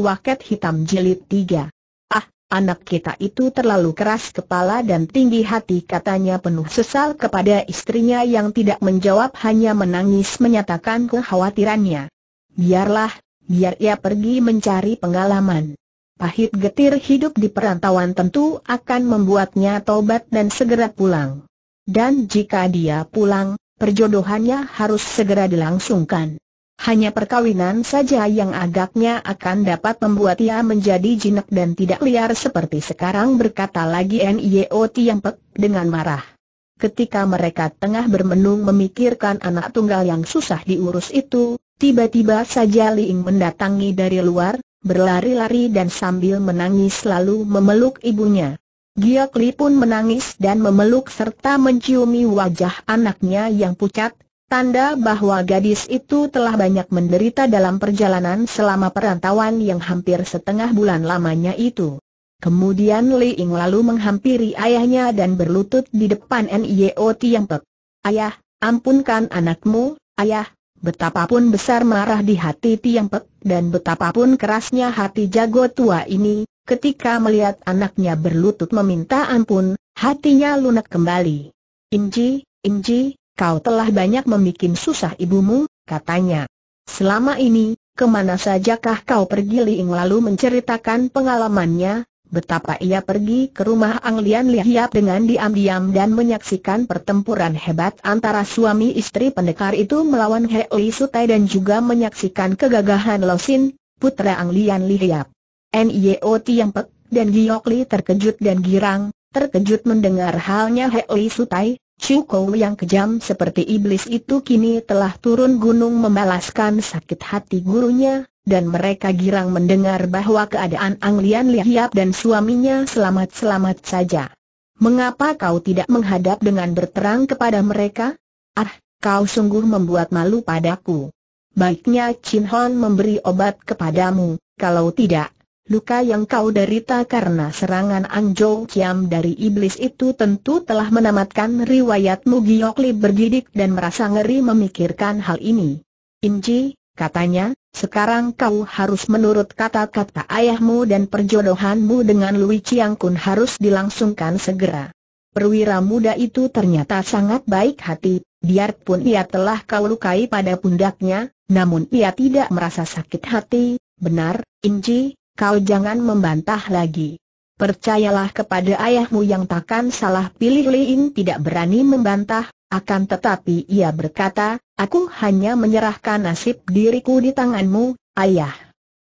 Waket Hitam Jilid tiga. Ah, anak kita itu terlalu keras kepala dan tinggi hati katanya penuh sesal kepada istrinya yang tidak menjawab hanya menangis menyatakan kekhawatirannya. Biarlah, biar ia pergi mencari pengalaman. Pahit getir hidup di perantauan tentu akan membuatnya tobat dan segera pulang. Dan jika dia pulang, perjodohannya harus segera dilangsungkan. Hanya perkawinan saja yang agaknya akan dapat membuat ia menjadi jinak dan tidak liar seperti sekarang berkata lagi Nio Tiampek dengan marah. Ketika mereka tengah bermenung memikirkan anak tunggal yang susah diurus itu, tiba-tiba saja Liing mendatangi dari luar, berlari-lari dan sambil menangis lalu memeluk ibunya. Giak Li pun menangis dan memeluk serta menciumi wajah anaknya yang pucat, Tanda bahwa gadis itu telah banyak menderita dalam perjalanan selama perantauan yang hampir setengah bulan lamanya itu. Kemudian Li Ying lalu menghampiri ayahnya dan berlutut di depan Nio Yang Pek. Ayah, ampunkan anakmu, ayah, betapapun besar marah di hati Tiang Pek dan betapapun kerasnya hati jago tua ini, ketika melihat anaknya berlutut meminta ampun, hatinya lunak kembali. Inji, Inji, kau telah banyak membuat susah ibumu, katanya. Selama ini, kemana sajakah kau pergi Liing lalu menceritakan pengalamannya, betapa ia pergi ke rumah Ang Lian Lihiap dengan diam-diam dan menyaksikan pertempuran hebat antara suami istri pendekar itu melawan He Li Sutai dan juga menyaksikan kegagahan Sin, putra Ang Lian Lihiap. Nio Tiang Pek dan Giok Li terkejut dan girang, terkejut mendengar halnya He Li Sutai, Cingkou yang kejam seperti iblis itu kini telah turun gunung membalaskan sakit hati gurunya, dan mereka girang mendengar bahwa keadaan Ang Lian Lihiap dan suaminya selamat-selamat saja. Mengapa kau tidak menghadap dengan berterang kepada mereka? Ah, kau sungguh membuat malu padaku. Baiknya Chin Hon memberi obat kepadamu, kalau tidak, luka yang kau derita karena serangan Angjou Kiam dari iblis itu tentu telah menamatkan riwayatmu Giokli bergidik dan merasa ngeri memikirkan hal ini. Inji, katanya, sekarang kau harus menurut kata-kata ayahmu dan perjodohanmu dengan Lui Chiang Kun harus dilangsungkan segera. Perwira muda itu ternyata sangat baik hati, biarpun ia telah kau lukai pada pundaknya, namun ia tidak merasa sakit hati, benar, Inji, kau jangan membantah lagi. Percayalah kepada ayahmu yang takkan salah pilih Liin tidak berani membantah, akan tetapi ia berkata, aku hanya menyerahkan nasib diriku di tanganmu, ayah.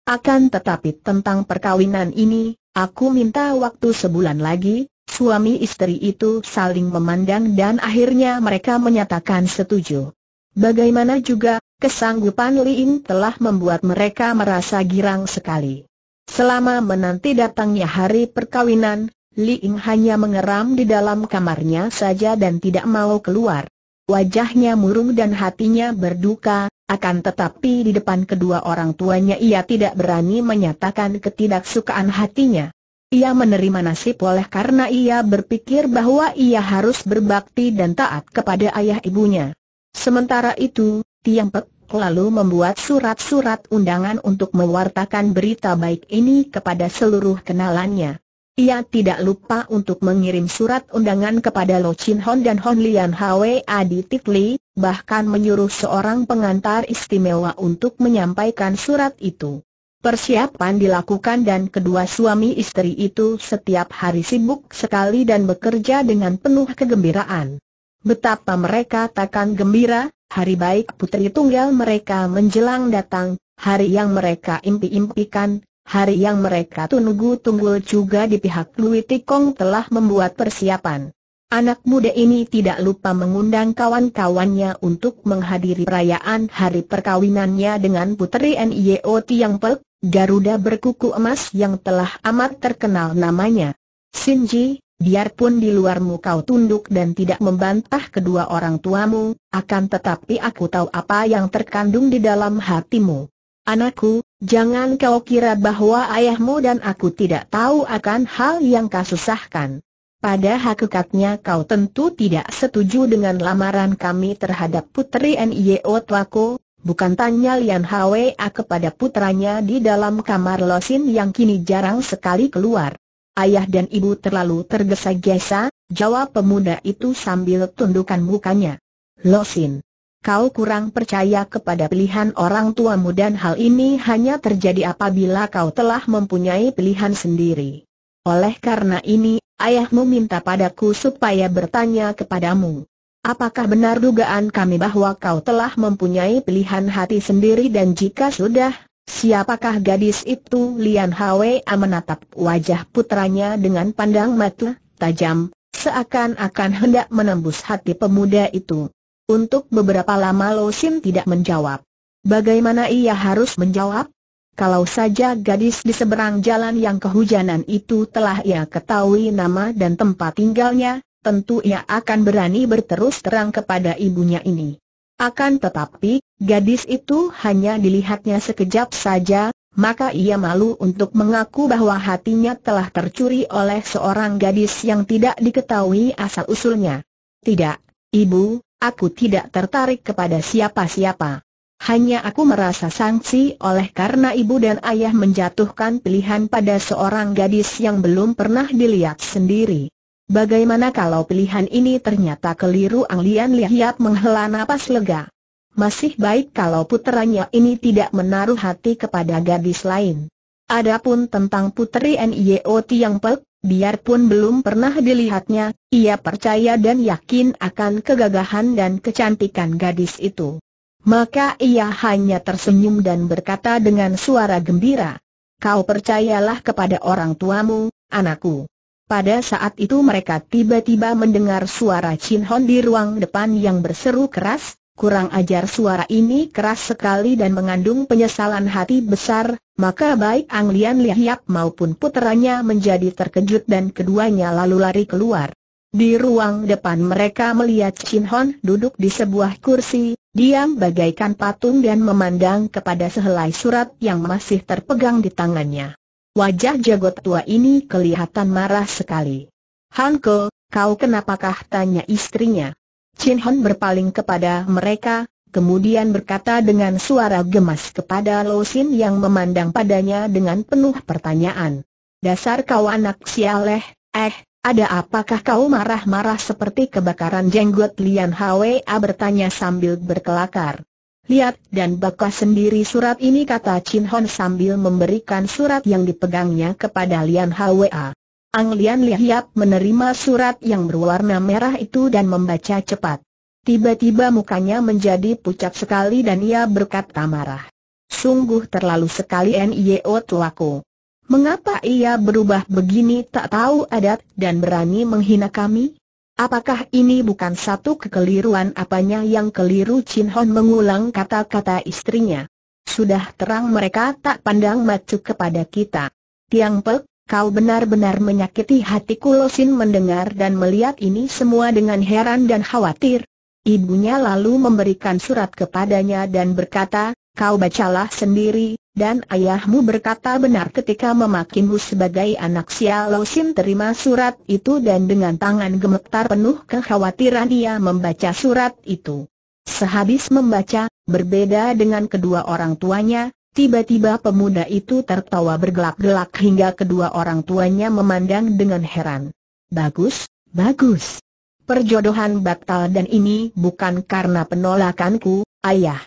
Akan tetapi tentang perkawinan ini, aku minta waktu sebulan lagi, suami istri itu saling memandang dan akhirnya mereka menyatakan setuju. Bagaimana juga, kesanggupan Liin telah membuat mereka merasa girang sekali. Selama menanti datangnya hari perkawinan, Li Ying hanya mengeram di dalam kamarnya saja dan tidak mau keluar. Wajahnya murung dan hatinya berduka, akan tetapi di depan kedua orang tuanya ia tidak berani menyatakan ketidaksukaan hatinya. Ia menerima nasib oleh karena ia berpikir bahwa ia harus berbakti dan taat kepada ayah ibunya. Sementara itu, Tiang Pek lalu membuat surat-surat undangan untuk mewartakan berita baik ini kepada seluruh kenalannya. Ia tidak lupa untuk mengirim surat undangan kepada Lo Chin Hon dan Hon Lian Hwa di Tikli, bahkan menyuruh seorang pengantar istimewa untuk menyampaikan surat itu. Persiapan dilakukan dan kedua suami istri itu setiap hari sibuk sekali dan bekerja dengan penuh kegembiraan. Betapa mereka takkan gembira, hari baik putri tunggal mereka menjelang datang, hari yang mereka impi-impikan, hari yang mereka tunggu-tunggu juga di pihak Lui Tikong telah membuat persiapan. Anak muda ini tidak lupa mengundang kawan-kawannya untuk menghadiri perayaan hari perkawinannya dengan putri NIO yang Pek, Garuda berkuku emas yang telah amat terkenal namanya. Sinji, Biarpun di luarmu kau tunduk dan tidak membantah kedua orang tuamu, akan tetapi aku tahu apa yang terkandung di dalam hatimu. Anakku, jangan kau kira bahwa ayahmu dan aku tidak tahu akan hal yang kau susahkan. Pada hakikatnya kau tentu tidak setuju dengan lamaran kami terhadap putri N.I.O. Tuako, bukan tanya Lian Hwa kepada putranya di dalam kamar losin yang kini jarang sekali keluar. Ayah dan ibu terlalu tergesa-gesa, jawab pemuda itu sambil tundukkan mukanya. Losin, kau kurang percaya kepada pilihan orang tuamu dan hal ini hanya terjadi apabila kau telah mempunyai pilihan sendiri. Oleh karena ini, ayahmu minta padaku supaya bertanya kepadamu. Apakah benar dugaan kami bahwa kau telah mempunyai pilihan hati sendiri dan jika sudah, Siapakah gadis itu? Lian A menatap wajah putranya dengan pandang mata tajam, seakan-akan hendak menembus hati pemuda itu. Untuk beberapa lama Lo Sim tidak menjawab. Bagaimana ia harus menjawab? Kalau saja gadis di seberang jalan yang kehujanan itu telah ia ketahui nama dan tempat tinggalnya, tentu ia akan berani berterus terang kepada ibunya ini. Akan tetapi, gadis itu hanya dilihatnya sekejap saja, maka ia malu untuk mengaku bahwa hatinya telah tercuri oleh seorang gadis yang tidak diketahui asal-usulnya. Tidak, ibu, aku tidak tertarik kepada siapa-siapa. Hanya aku merasa sanksi oleh karena ibu dan ayah menjatuhkan pilihan pada seorang gadis yang belum pernah dilihat sendiri. Bagaimana kalau pilihan ini ternyata keliru Ang Lian Lihiap menghela napas lega. Masih baik kalau putranya ini tidak menaruh hati kepada gadis lain. Adapun tentang puteri Nio Tiang Pek, biarpun belum pernah dilihatnya, ia percaya dan yakin akan kegagahan dan kecantikan gadis itu. Maka ia hanya tersenyum dan berkata dengan suara gembira, Kau percayalah kepada orang tuamu, anakku. Pada saat itu mereka tiba-tiba mendengar suara Chin Hon di ruang depan yang berseru keras, kurang ajar suara ini keras sekali dan mengandung penyesalan hati besar, maka baik Ang Lian Lihiap maupun puteranya menjadi terkejut dan keduanya lalu lari keluar. Di ruang depan mereka melihat Chin Hon duduk di sebuah kursi, diam bagaikan patung dan memandang kepada sehelai surat yang masih terpegang di tangannya. Wajah jago tua ini kelihatan marah sekali. Hanko, kau kenapakah tanya istrinya? Chin Hon berpaling kepada mereka, kemudian berkata dengan suara gemas kepada Lo Sin yang memandang padanya dengan penuh pertanyaan. Dasar kau anak sialeh, eh, ada apakah kau marah-marah seperti kebakaran jenggot Lian Hwa bertanya sambil berkelakar. Lihat dan baca sendiri surat ini kata Chin Hon sambil memberikan surat yang dipegangnya kepada Lian Hwa. Ang Lian lihat menerima surat yang berwarna merah itu dan membaca cepat. Tiba-tiba mukanya menjadi pucat sekali dan ia berkata marah. Sungguh terlalu sekali NIO tuaku. Mengapa ia berubah begini tak tahu adat dan berani menghina kami? Apakah ini bukan satu kekeliruan apanya yang keliru Chin Hon mengulang kata-kata istrinya? Sudah terang mereka tak pandang macu kepada kita. Tiang Pek, kau benar-benar menyakiti hati Kulosin mendengar dan melihat ini semua dengan heran dan khawatir. Ibunya lalu memberikan surat kepadanya dan berkata, kau bacalah sendiri, dan ayahmu berkata benar ketika memakimu sebagai anak Xiao Sin terima surat itu dan dengan tangan gemetar penuh kekhawatiran ia membaca surat itu. Sehabis membaca, berbeda dengan kedua orang tuanya, tiba-tiba pemuda itu tertawa bergelak-gelak hingga kedua orang tuanya memandang dengan heran. Bagus, bagus. Perjodohan batal dan ini bukan karena penolakanku, ayah.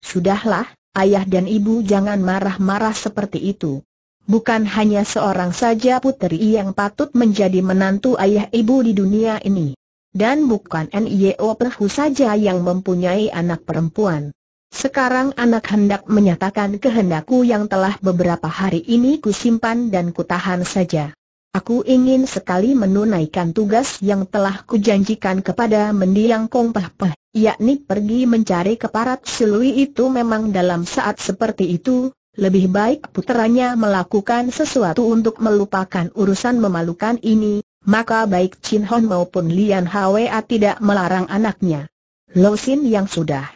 Sudahlah, Ayah dan ibu jangan marah-marah seperti itu. Bukan hanya seorang saja puteri yang patut menjadi menantu ayah ibu di dunia ini. Dan bukan N.I.O. Perhu saja yang mempunyai anak perempuan. Sekarang anak hendak menyatakan kehendakku yang telah beberapa hari ini kusimpan dan kutahan saja. Aku ingin sekali menunaikan tugas yang telah kujanjikan kepada mendiang Kong Peh Peh, yakni pergi mencari keparat Silui itu memang dalam saat seperti itu, lebih baik puteranya melakukan sesuatu untuk melupakan urusan memalukan ini, maka baik Chin Hon maupun Lian Hwa tidak melarang anaknya. Lo Sin yang sudah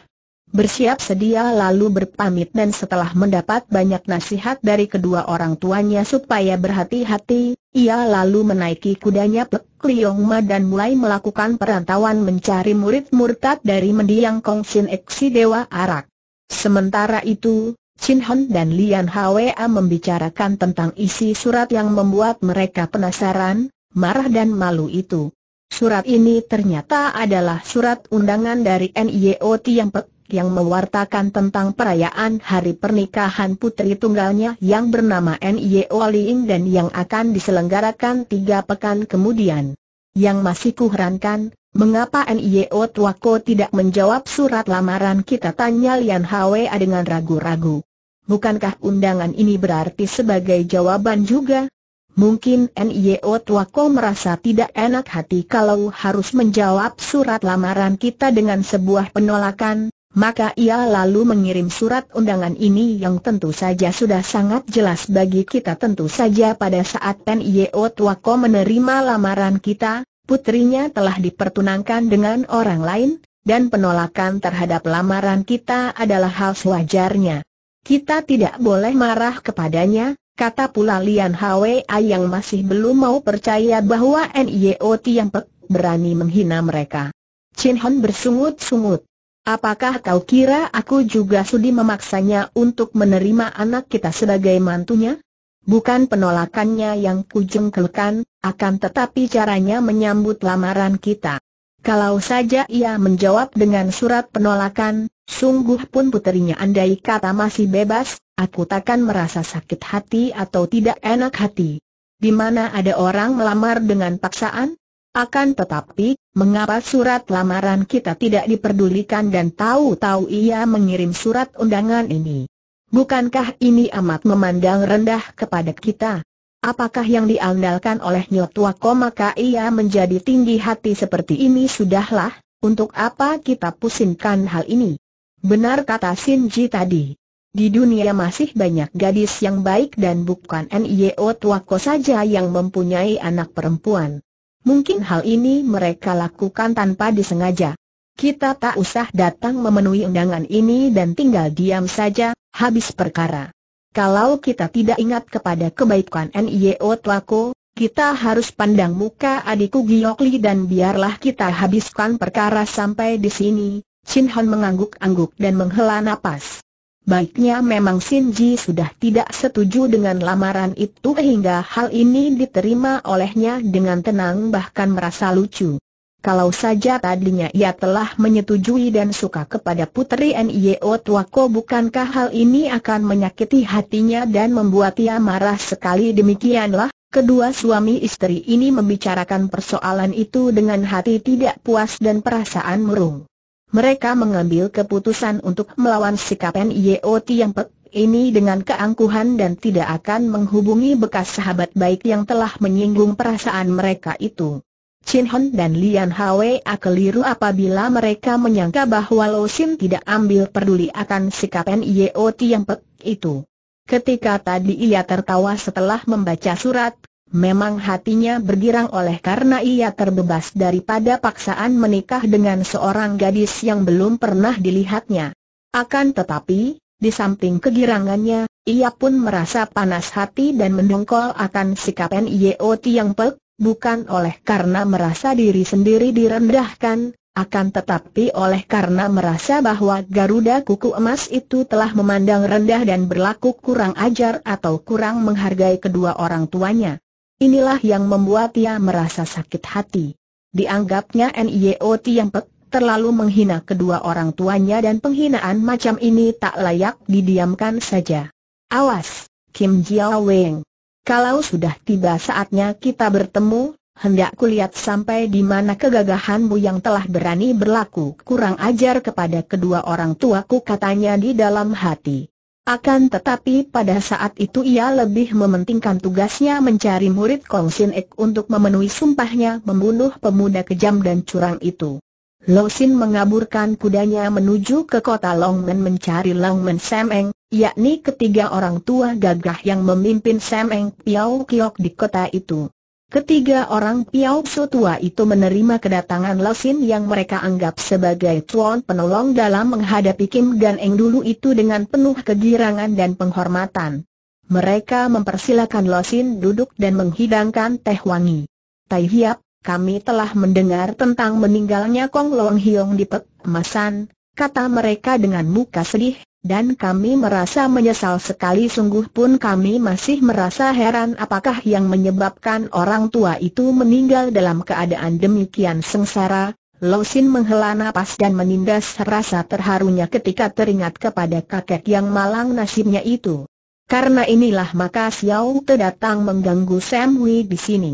bersiap sedia lalu berpamit dan setelah mendapat banyak nasihat dari kedua orang tuanya supaya berhati-hati, ia lalu menaiki kudanya Pek Liong Ma dan mulai melakukan perantauan mencari murid murtad dari mendiang Kong xin Eksi Dewa Arak. Sementara itu, Chin Hon dan Lian Hwa membicarakan tentang isi surat yang membuat mereka penasaran, marah dan malu itu. Surat ini ternyata adalah surat undangan dari NIOT yang Pek yang mewartakan tentang perayaan hari pernikahan putri tunggalnya yang bernama N.Y.O. Waliing dan yang akan diselenggarakan tiga pekan kemudian. Yang masih kuherankan, mengapa N.Y.O. Tuako tidak menjawab surat lamaran kita tanya Lian Hwa dengan ragu-ragu. Bukankah undangan ini berarti sebagai jawaban juga? Mungkin NIO Tuako merasa tidak enak hati kalau harus menjawab surat lamaran kita dengan sebuah penolakan, maka ia lalu mengirim surat undangan ini yang tentu saja sudah sangat jelas bagi kita tentu saja pada saat Pen Yeo Tuako menerima lamaran kita, putrinya telah dipertunangkan dengan orang lain, dan penolakan terhadap lamaran kita adalah hal sewajarnya. Kita tidak boleh marah kepadanya, kata pula Lian Hwa yang masih belum mau percaya bahwa NIO Tiang Pek berani menghina mereka. Chin Hon bersungut-sungut. Apakah kau kira aku juga sudi memaksanya untuk menerima anak kita sebagai mantunya? Bukan penolakannya yang kujengkelkan, akan tetapi caranya menyambut lamaran kita. Kalau saja ia menjawab dengan surat penolakan, sungguh pun puterinya andai kata masih bebas, aku takkan merasa sakit hati atau tidak enak hati. Di mana ada orang melamar dengan paksaan? Akan tetapi, mengapa surat lamaran kita tidak diperdulikan dan tahu-tahu ia mengirim surat undangan ini? Bukankah ini amat memandang rendah kepada kita? Apakah yang diandalkan oleh Nyotua maka ia menjadi tinggi hati seperti ini sudahlah, untuk apa kita pusingkan hal ini? Benar kata Sinji tadi. Di dunia masih banyak gadis yang baik dan bukan NIO saja yang mempunyai anak perempuan. Mungkin hal ini mereka lakukan tanpa disengaja. Kita tak usah datang memenuhi undangan ini dan tinggal diam saja, habis perkara. Kalau kita tidak ingat kepada kebaikan NIO Tlako, kita harus pandang muka adikku Giokli dan biarlah kita habiskan perkara sampai di sini. Chin Han mengangguk-angguk dan menghela napas. Baiknya memang Sinji sudah tidak setuju dengan lamaran itu hingga hal ini diterima olehnya dengan tenang bahkan merasa lucu. Kalau saja tadinya ia telah menyetujui dan suka kepada putri N.I.O. Tuako bukankah hal ini akan menyakiti hatinya dan membuat ia marah sekali demikianlah, kedua suami istri ini membicarakan persoalan itu dengan hati tidak puas dan perasaan merung mereka mengambil keputusan untuk melawan sikap Nio Tiampek ini dengan keangkuhan dan tidak akan menghubungi bekas sahabat baik yang telah menyinggung perasaan mereka itu. Chin Hon dan Lian Hwe keliru apabila mereka menyangka bahwa Lo Sin tidak ambil peduli akan sikap Nio Tiampek itu. Ketika tadi ia tertawa setelah membaca surat, Memang hatinya bergirang oleh karena ia terbebas daripada paksaan menikah dengan seorang gadis yang belum pernah dilihatnya. Akan tetapi, di samping kegirangannya, ia pun merasa panas hati dan mendongkol akan sikap Nio Tiang Pek, bukan oleh karena merasa diri sendiri direndahkan, akan tetapi oleh karena merasa bahwa Garuda Kuku Emas itu telah memandang rendah dan berlaku kurang ajar atau kurang menghargai kedua orang tuanya. Inilah yang membuat ia merasa sakit hati. Dianggapnya Nio yang pek, terlalu menghina kedua orang tuanya dan penghinaan macam ini tak layak didiamkan saja. Awas, Kim Jiao Weng. Kalau sudah tiba saatnya kita bertemu, hendak kulihat sampai di mana kegagahanmu yang telah berani berlaku kurang ajar kepada kedua orang tuaku katanya di dalam hati. Akan tetapi pada saat itu ia lebih mementingkan tugasnya mencari murid Kong Sin Ek untuk memenuhi sumpahnya membunuh pemuda kejam dan curang itu. Lo Sin mengaburkan kudanya menuju ke kota Longmen mencari Longmen Sam Eng, yakni ketiga orang tua gagah yang memimpin Sam Eng Piao Kiok di kota itu. Ketiga orang Piao Su tua itu menerima kedatangan Losin yang mereka anggap sebagai tuan penolong dalam menghadapi Kim Gan Eng dulu itu dengan penuh kegirangan dan penghormatan. Mereka mempersilakan Losin duduk dan menghidangkan teh wangi. Tai Hiap, kami telah mendengar tentang meninggalnya Kong Long Hiong di Pek Masan, kata mereka dengan muka sedih, dan kami merasa menyesal sekali sungguh pun kami masih merasa heran apakah yang menyebabkan orang tua itu meninggal dalam keadaan demikian sengsara. Losin menghela napas dan menindas rasa terharunya ketika teringat kepada kakek yang malang nasibnya itu. Karena inilah maka Xiao Te datang mengganggu Sam Wei di sini.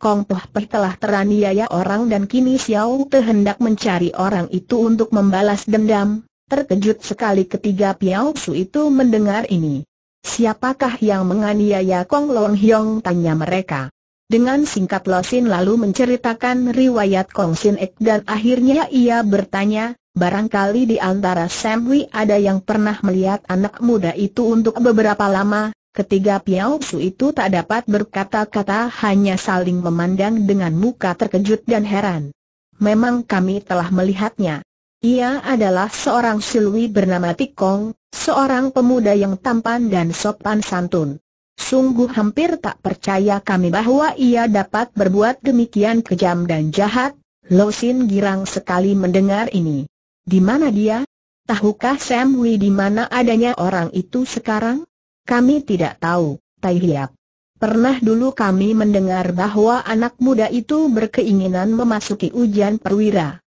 Kong Poh Peh telah teraniaya orang dan kini Xiao Te hendak mencari orang itu untuk membalas dendam, Terkejut sekali ketiga Piao Su itu mendengar ini. Siapakah yang menganiaya Kong Long Hiong? tanya mereka. Dengan singkat Lo Sin lalu menceritakan riwayat Kong Sin Ek dan akhirnya ia bertanya, barangkali di antara Sam Wei ada yang pernah melihat anak muda itu untuk beberapa lama, ketiga Piao Su itu tak dapat berkata-kata hanya saling memandang dengan muka terkejut dan heran. Memang kami telah melihatnya. Ia adalah seorang silwi bernama Tikong, seorang pemuda yang tampan dan sopan santun. Sungguh hampir tak percaya kami bahwa ia dapat berbuat demikian kejam dan jahat, Losin girang sekali mendengar ini. Di mana dia? Tahukah Sam Wei di mana adanya orang itu sekarang? Kami tidak tahu, Tai Hiap. Pernah dulu kami mendengar bahwa anak muda itu berkeinginan memasuki ujian perwira.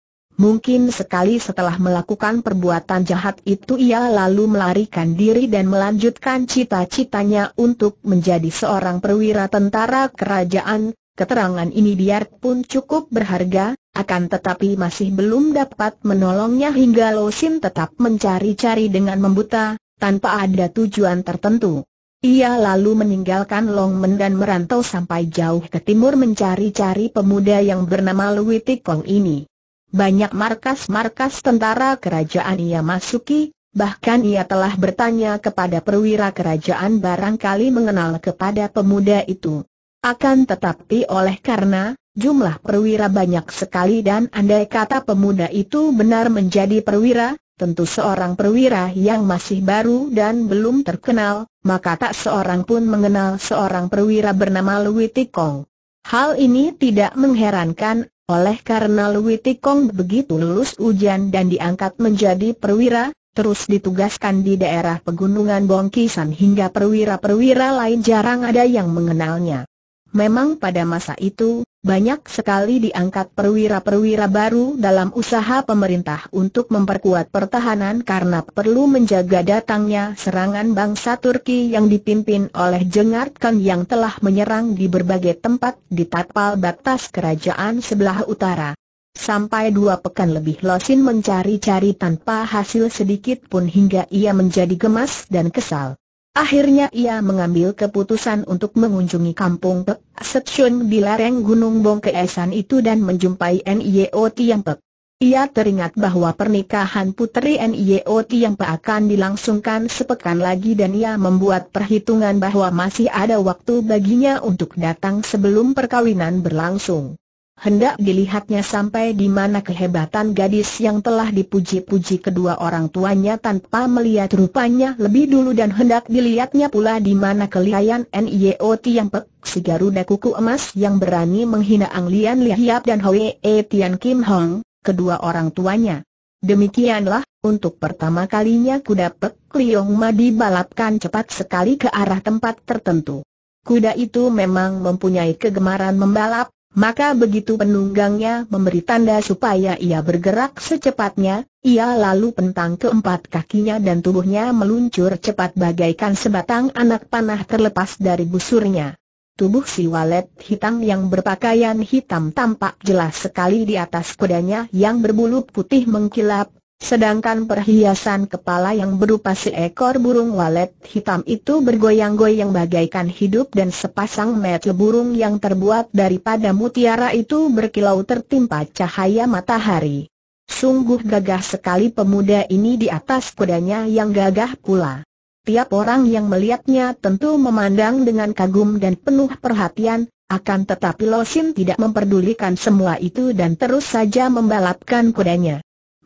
Mungkin sekali setelah melakukan perbuatan jahat itu ia lalu melarikan diri dan melanjutkan cita-citanya untuk menjadi seorang perwira tentara kerajaan, keterangan ini biarpun cukup berharga, akan tetapi masih belum dapat menolongnya hingga Losin tetap mencari-cari dengan membuta, tanpa ada tujuan tertentu. Ia lalu meninggalkan Longmen dan merantau sampai jauh ke timur mencari-cari pemuda yang bernama Lui Tikong ini. Banyak markas-markas tentara kerajaan ia masuki, bahkan ia telah bertanya kepada perwira kerajaan barangkali mengenal kepada pemuda itu. Akan tetapi oleh karena jumlah perwira banyak sekali dan andai kata pemuda itu benar menjadi perwira, tentu seorang perwira yang masih baru dan belum terkenal, maka tak seorang pun mengenal seorang perwira bernama Louis Tikong. Hal ini tidak mengherankan oleh karena Lui Tikong begitu lulus ujian dan diangkat menjadi perwira, terus ditugaskan di daerah pegunungan Bongkisan hingga perwira-perwira lain jarang ada yang mengenalnya. Memang pada masa itu, banyak sekali diangkat perwira-perwira baru dalam usaha pemerintah untuk memperkuat pertahanan karena perlu menjaga datangnya serangan bangsa Turki yang dipimpin oleh Jengart Khan yang telah menyerang di berbagai tempat di tapal batas kerajaan sebelah utara. Sampai dua pekan lebih Losin mencari-cari tanpa hasil sedikit pun hingga ia menjadi gemas dan kesal. Akhirnya ia mengambil keputusan untuk mengunjungi kampung Pek Setsun di lereng Gunung Bongkeesan itu dan menjumpai Nio Tiang Pek. Ia teringat bahwa pernikahan putri Nio Tiang Pek akan dilangsungkan sepekan lagi dan ia membuat perhitungan bahwa masih ada waktu baginya untuk datang sebelum perkawinan berlangsung hendak dilihatnya sampai di mana kehebatan gadis yang telah dipuji-puji kedua orang tuanya tanpa melihat rupanya lebih dulu dan hendak dilihatnya pula di mana kelihayan N.Y.O.T yang Pek, si Garuda Kuku Emas yang berani menghina Ang Lian Lihiap dan E. Tian Kim Hong, kedua orang tuanya. Demikianlah, untuk pertama kalinya kuda Pek Liong Ma dibalapkan cepat sekali ke arah tempat tertentu. Kuda itu memang mempunyai kegemaran membalap, maka begitu penunggangnya memberi tanda supaya ia bergerak secepatnya, ia lalu pentang keempat kakinya dan tubuhnya meluncur cepat bagaikan sebatang anak panah terlepas dari busurnya. Tubuh si walet hitam yang berpakaian hitam tampak jelas sekali di atas kudanya yang berbulu putih mengkilap, Sedangkan perhiasan kepala yang berupa seekor burung walet hitam itu bergoyang-goyang bagaikan hidup dan sepasang mata burung yang terbuat daripada mutiara itu berkilau tertimpa cahaya matahari. Sungguh gagah sekali pemuda ini di atas kudanya yang gagah pula. Tiap orang yang melihatnya tentu memandang dengan kagum dan penuh perhatian, akan tetapi Losin tidak memperdulikan semua itu dan terus saja membalapkan kudanya.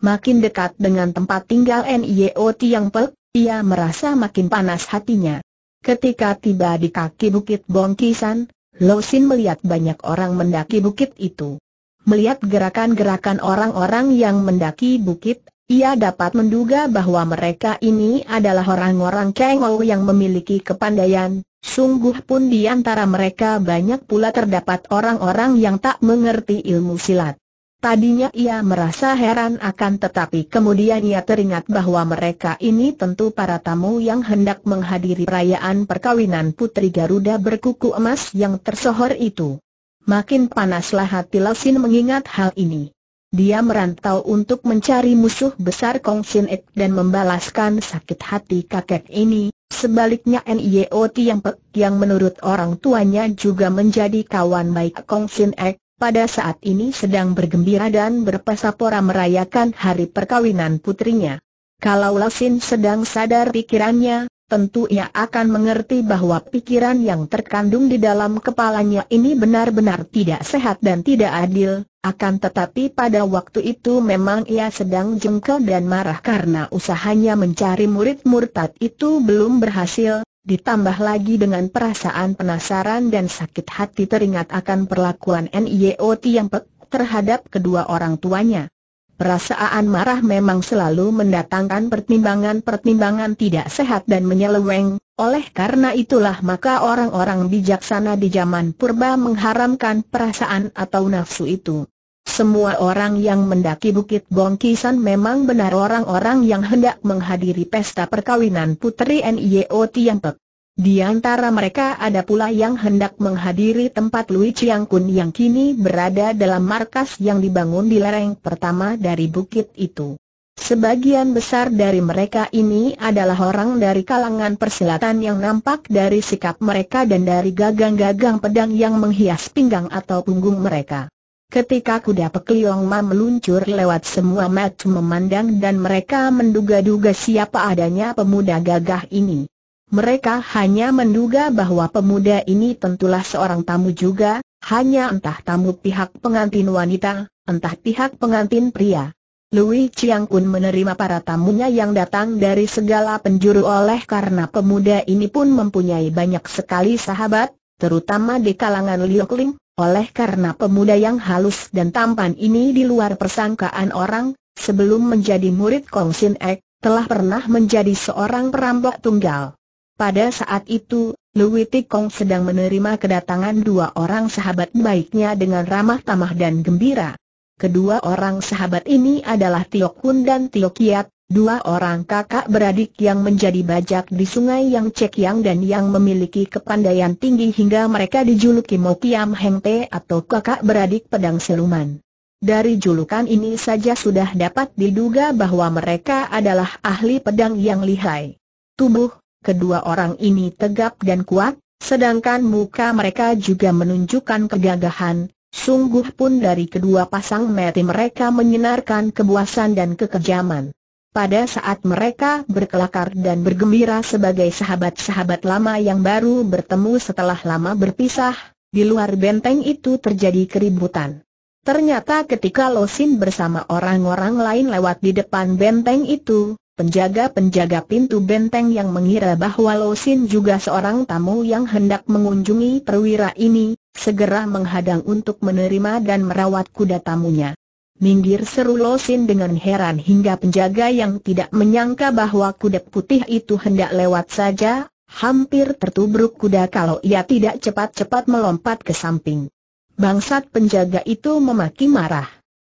Makin dekat dengan tempat tinggal NIO Tiang Pek, ia merasa makin panas hatinya. Ketika tiba di kaki bukit Bongkisan, Sin melihat banyak orang mendaki bukit itu. Melihat gerakan-gerakan orang-orang yang mendaki bukit, ia dapat menduga bahwa mereka ini adalah orang-orang kengau yang memiliki kepandaian, Sungguh pun di antara mereka banyak pula terdapat orang-orang yang tak mengerti ilmu silat. Tadinya ia merasa heran akan tetapi kemudian ia teringat bahwa mereka ini tentu para tamu yang hendak menghadiri perayaan perkawinan Putri Garuda berkuku emas yang tersohor itu. Makin panaslah hati Lasin mengingat hal ini. Dia merantau untuk mencari musuh besar Kong Sin Ek dan membalaskan sakit hati kakek ini, sebaliknya NIOT yang yang menurut orang tuanya juga menjadi kawan baik Kong Sin Ek pada saat ini sedang bergembira dan berpesapora merayakan hari perkawinan putrinya. Kalau Lasin sedang sadar pikirannya, tentu ia akan mengerti bahwa pikiran yang terkandung di dalam kepalanya ini benar-benar tidak sehat dan tidak adil, akan tetapi pada waktu itu memang ia sedang jengkel dan marah karena usahanya mencari murid murtad itu belum berhasil, Ditambah lagi dengan perasaan penasaran dan sakit hati teringat akan perlakuan NIO yang Pek terhadap kedua orang tuanya. Perasaan marah memang selalu mendatangkan pertimbangan-pertimbangan tidak sehat dan menyeleweng, oleh karena itulah maka orang-orang bijaksana di zaman purba mengharamkan perasaan atau nafsu itu. Semua orang yang mendaki Bukit Bongkisan memang benar orang-orang yang hendak menghadiri pesta perkawinan Putri NIO Tiampek. Di antara mereka ada pula yang hendak menghadiri tempat Lui Chiang Kun yang kini berada dalam markas yang dibangun di lereng pertama dari bukit itu. Sebagian besar dari mereka ini adalah orang dari kalangan persilatan yang nampak dari sikap mereka dan dari gagang-gagang pedang yang menghias pinggang atau punggung mereka. Ketika kuda Pekliong Ma meluncur lewat semua mata memandang dan mereka menduga-duga siapa adanya pemuda gagah ini. Mereka hanya menduga bahwa pemuda ini tentulah seorang tamu juga, hanya entah tamu pihak pengantin wanita, entah pihak pengantin pria. Lui Chiang Kun menerima para tamunya yang datang dari segala penjuru oleh karena pemuda ini pun mempunyai banyak sekali sahabat, terutama di kalangan Liu Kling, oleh karena pemuda yang halus dan tampan ini di luar persangkaan orang, sebelum menjadi murid Kong Sin Ek, telah pernah menjadi seorang perampok tunggal. Pada saat itu, Louis Tikong sedang menerima kedatangan dua orang sahabat baiknya dengan ramah tamah dan gembira. Kedua orang sahabat ini adalah Tio Kun dan Tio Kiat, Dua orang kakak beradik yang menjadi bajak di sungai Yang Cek Yang dan yang memiliki kepandaian tinggi hingga mereka dijuluki Mokiam Heng Te atau kakak beradik pedang seluman. Dari julukan ini saja sudah dapat diduga bahwa mereka adalah ahli pedang yang lihai. Tubuh, kedua orang ini tegap dan kuat, sedangkan muka mereka juga menunjukkan kegagahan, sungguh pun dari kedua pasang mati mereka menyinarkan kebuasan dan kekejaman. Pada saat mereka berkelakar dan bergembira sebagai sahabat-sahabat lama yang baru bertemu setelah lama berpisah, di luar benteng itu terjadi keributan. Ternyata ketika Losin bersama orang-orang lain lewat di depan benteng itu, penjaga-penjaga pintu benteng yang mengira bahwa Losin juga seorang tamu yang hendak mengunjungi perwira ini, segera menghadang untuk menerima dan merawat kuda tamunya. Minggir seru Losin dengan heran hingga penjaga yang tidak menyangka bahwa kuda putih itu hendak lewat saja, hampir tertubruk kuda kalau ia tidak cepat-cepat melompat ke samping. Bangsat penjaga itu memaki marah.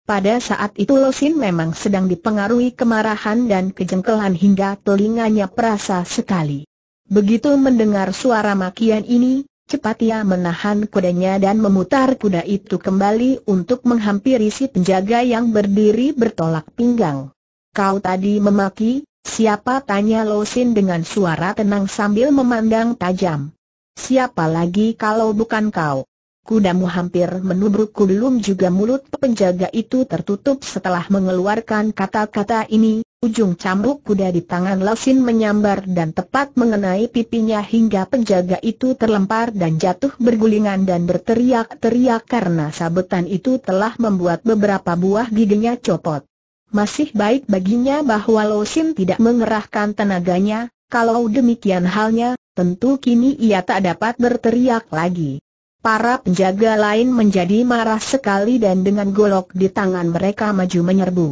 Pada saat itu Losin memang sedang dipengaruhi kemarahan dan kejengkelan hingga telinganya perasa sekali. Begitu mendengar suara makian ini, Cepat ia menahan kudanya dan memutar kuda itu kembali untuk menghampiri si penjaga yang berdiri bertolak pinggang. Kau tadi memaki, siapa tanya Losin dengan suara tenang sambil memandang tajam. Siapa lagi kalau bukan kau? Kudamu hampir menubrukku belum juga mulut penjaga itu tertutup setelah mengeluarkan kata-kata ini, ujung cambuk kuda di tangan Lasin menyambar dan tepat mengenai pipinya hingga penjaga itu terlempar dan jatuh bergulingan dan berteriak-teriak karena sabetan itu telah membuat beberapa buah giginya copot. Masih baik baginya bahwa Lasin tidak mengerahkan tenaganya, kalau demikian halnya, tentu kini ia tak dapat berteriak lagi. Para penjaga lain menjadi marah sekali dan dengan golok di tangan mereka maju menyerbu.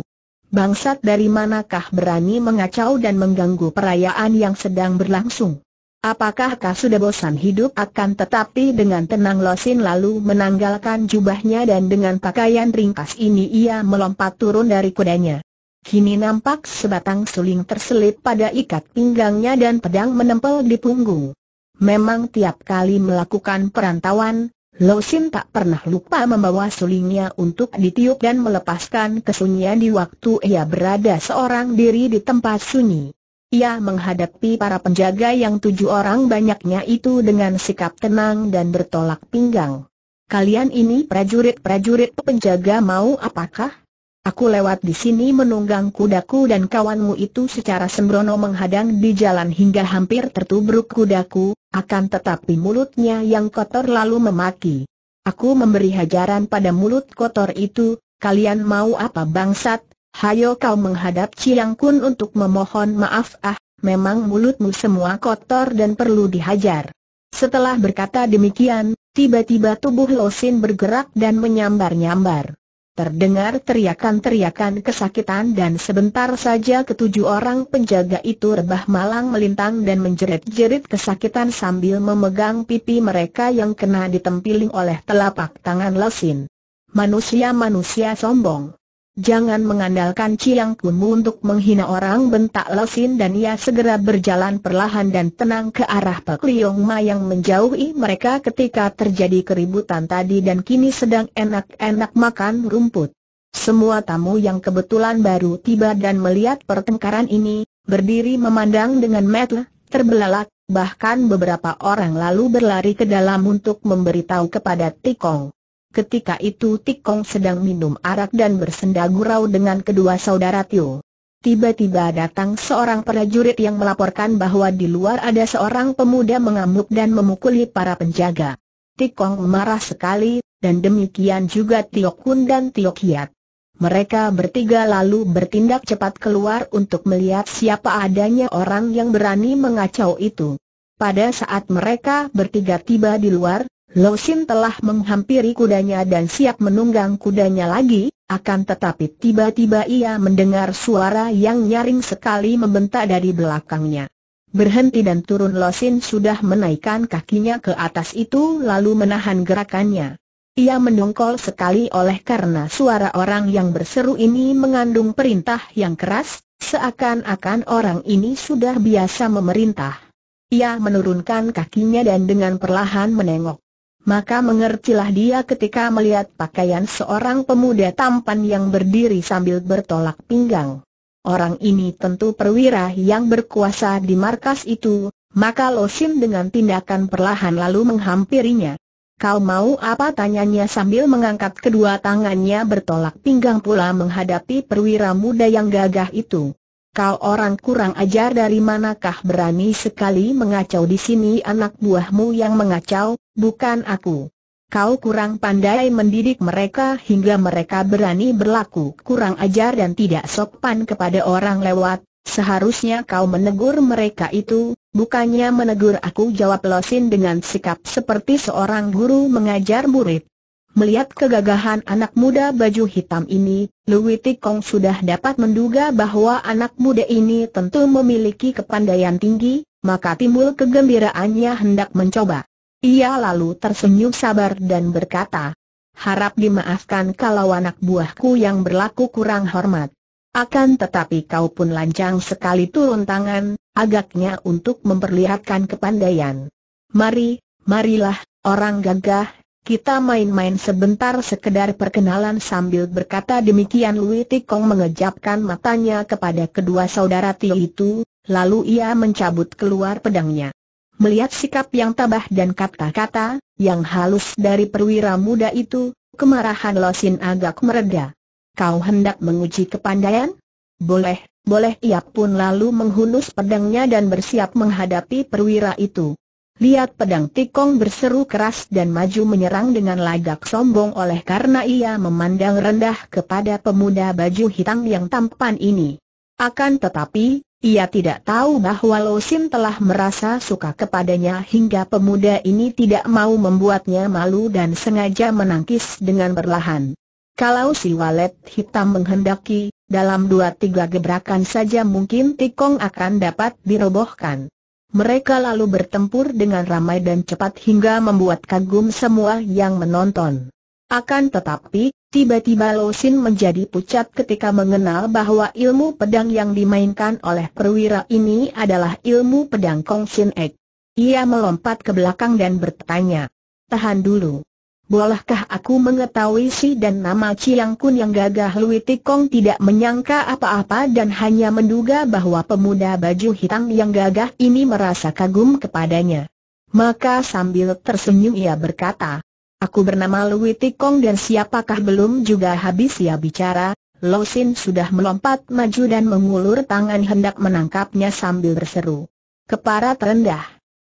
Bangsat dari manakah berani mengacau dan mengganggu perayaan yang sedang berlangsung? Apakah kau sudah bosan hidup akan tetapi dengan tenang Losin lalu menanggalkan jubahnya dan dengan pakaian ringkas ini ia melompat turun dari kudanya. Kini nampak sebatang suling terselip pada ikat pinggangnya dan pedang menempel di punggung. Memang tiap kali melakukan perantauan, Lo Sin tak pernah lupa membawa sulingnya untuk ditiup dan melepaskan kesunyian di waktu ia berada seorang diri di tempat sunyi. Ia menghadapi para penjaga yang tujuh orang banyaknya itu dengan sikap tenang dan bertolak pinggang. Kalian ini prajurit-prajurit penjaga mau apakah? Aku lewat di sini menunggang kudaku dan kawanmu itu secara sembrono menghadang di jalan hingga hampir tertubruk kudaku, akan tetapi mulutnya yang kotor lalu memaki. Aku memberi hajaran pada mulut kotor itu, kalian mau apa bangsat? Hayo kau menghadap Ciang Kun untuk memohon maaf ah, memang mulutmu semua kotor dan perlu dihajar. Setelah berkata demikian, tiba-tiba tubuh Losin bergerak dan menyambar-nyambar. Terdengar teriakan-teriakan kesakitan dan sebentar saja ketujuh orang penjaga itu rebah malang melintang dan menjerit-jerit kesakitan sambil memegang pipi mereka yang kena ditempiling oleh telapak tangan lesin. Manusia-manusia sombong. Jangan mengandalkan Ciang Kunmu untuk menghina orang bentak Lesin dan ia segera berjalan perlahan dan tenang ke arah Pek Liong Ma yang menjauhi mereka ketika terjadi keributan tadi dan kini sedang enak-enak makan rumput. Semua tamu yang kebetulan baru tiba dan melihat pertengkaran ini, berdiri memandang dengan metel, terbelalak, bahkan beberapa orang lalu berlari ke dalam untuk memberitahu kepada Tikong. Ketika itu Tikong sedang minum arak dan bersenda gurau dengan kedua saudara Tio. Tiba-tiba datang seorang prajurit yang melaporkan bahwa di luar ada seorang pemuda mengamuk dan memukuli para penjaga. Tikong marah sekali, dan demikian juga Tio Kun dan Tio Kiat. Mereka bertiga lalu bertindak cepat keluar untuk melihat siapa adanya orang yang berani mengacau itu. Pada saat mereka bertiga tiba di luar, Losin telah menghampiri kudanya dan siap menunggang kudanya lagi, akan tetapi tiba-tiba ia mendengar suara yang nyaring sekali membentak dari belakangnya. Berhenti dan turun Losin sudah menaikkan kakinya ke atas itu lalu menahan gerakannya. Ia mendongkol sekali oleh karena suara orang yang berseru ini mengandung perintah yang keras, seakan-akan orang ini sudah biasa memerintah. Ia menurunkan kakinya dan dengan perlahan menengok maka mengertilah dia ketika melihat pakaian seorang pemuda tampan yang berdiri sambil bertolak pinggang. Orang ini tentu perwira yang berkuasa di markas itu, maka Losim dengan tindakan perlahan lalu menghampirinya. Kau mau apa tanyanya sambil mengangkat kedua tangannya bertolak pinggang pula menghadapi perwira muda yang gagah itu. Kau orang kurang ajar dari manakah berani sekali mengacau di sini anak buahmu yang mengacau, bukan aku. Kau kurang pandai mendidik mereka hingga mereka berani berlaku kurang ajar dan tidak sopan kepada orang lewat, seharusnya kau menegur mereka itu, bukannya menegur aku jawab Losin dengan sikap seperti seorang guru mengajar murid. Melihat kegagahan anak muda baju hitam ini, Louis Tikong sudah dapat menduga bahwa anak muda ini tentu memiliki kepandaian tinggi, maka timbul kegembiraannya hendak mencoba. Ia lalu tersenyum sabar dan berkata, Harap dimaafkan kalau anak buahku yang berlaku kurang hormat. Akan tetapi kau pun lancang sekali turun tangan, agaknya untuk memperlihatkan kepandaian. Mari, marilah, orang gagah, kita main-main sebentar sekedar perkenalan sambil berkata demikian Lui Tikong mengejapkan matanya kepada kedua saudara Tio itu, lalu ia mencabut keluar pedangnya. Melihat sikap yang tabah dan kata-kata yang halus dari perwira muda itu, kemarahan Losin agak mereda. Kau hendak menguji kepandaian? Boleh, boleh ia pun lalu menghunus pedangnya dan bersiap menghadapi perwira itu. Lihat pedang Tikong berseru keras dan maju menyerang dengan lagak sombong oleh karena ia memandang rendah kepada pemuda baju hitam yang tampan ini. Akan tetapi, ia tidak tahu bahwa Lo Sim telah merasa suka kepadanya hingga pemuda ini tidak mau membuatnya malu dan sengaja menangkis dengan berlahan. Kalau si walet hitam menghendaki, dalam dua tiga gebrakan saja mungkin Tikong akan dapat dirobohkan. Mereka lalu bertempur dengan ramai dan cepat hingga membuat kagum semua yang menonton. Akan tetapi, tiba-tiba Losin menjadi pucat ketika mengenal bahwa ilmu pedang yang dimainkan oleh perwira ini adalah ilmu pedang Kong Sin Ek. Ia melompat ke belakang dan bertanya, Tahan dulu, Bolehkah aku mengetahui si dan nama Chiang Kun yang gagah Lui Tikong tidak menyangka apa-apa dan hanya menduga bahwa pemuda baju hitam yang gagah ini merasa kagum kepadanya. Maka sambil tersenyum ia berkata, Aku bernama Lui Tikong dan siapakah belum juga habis ia bicara, Lo Sin sudah melompat maju dan mengulur tangan hendak menangkapnya sambil berseru. Kepala terendah.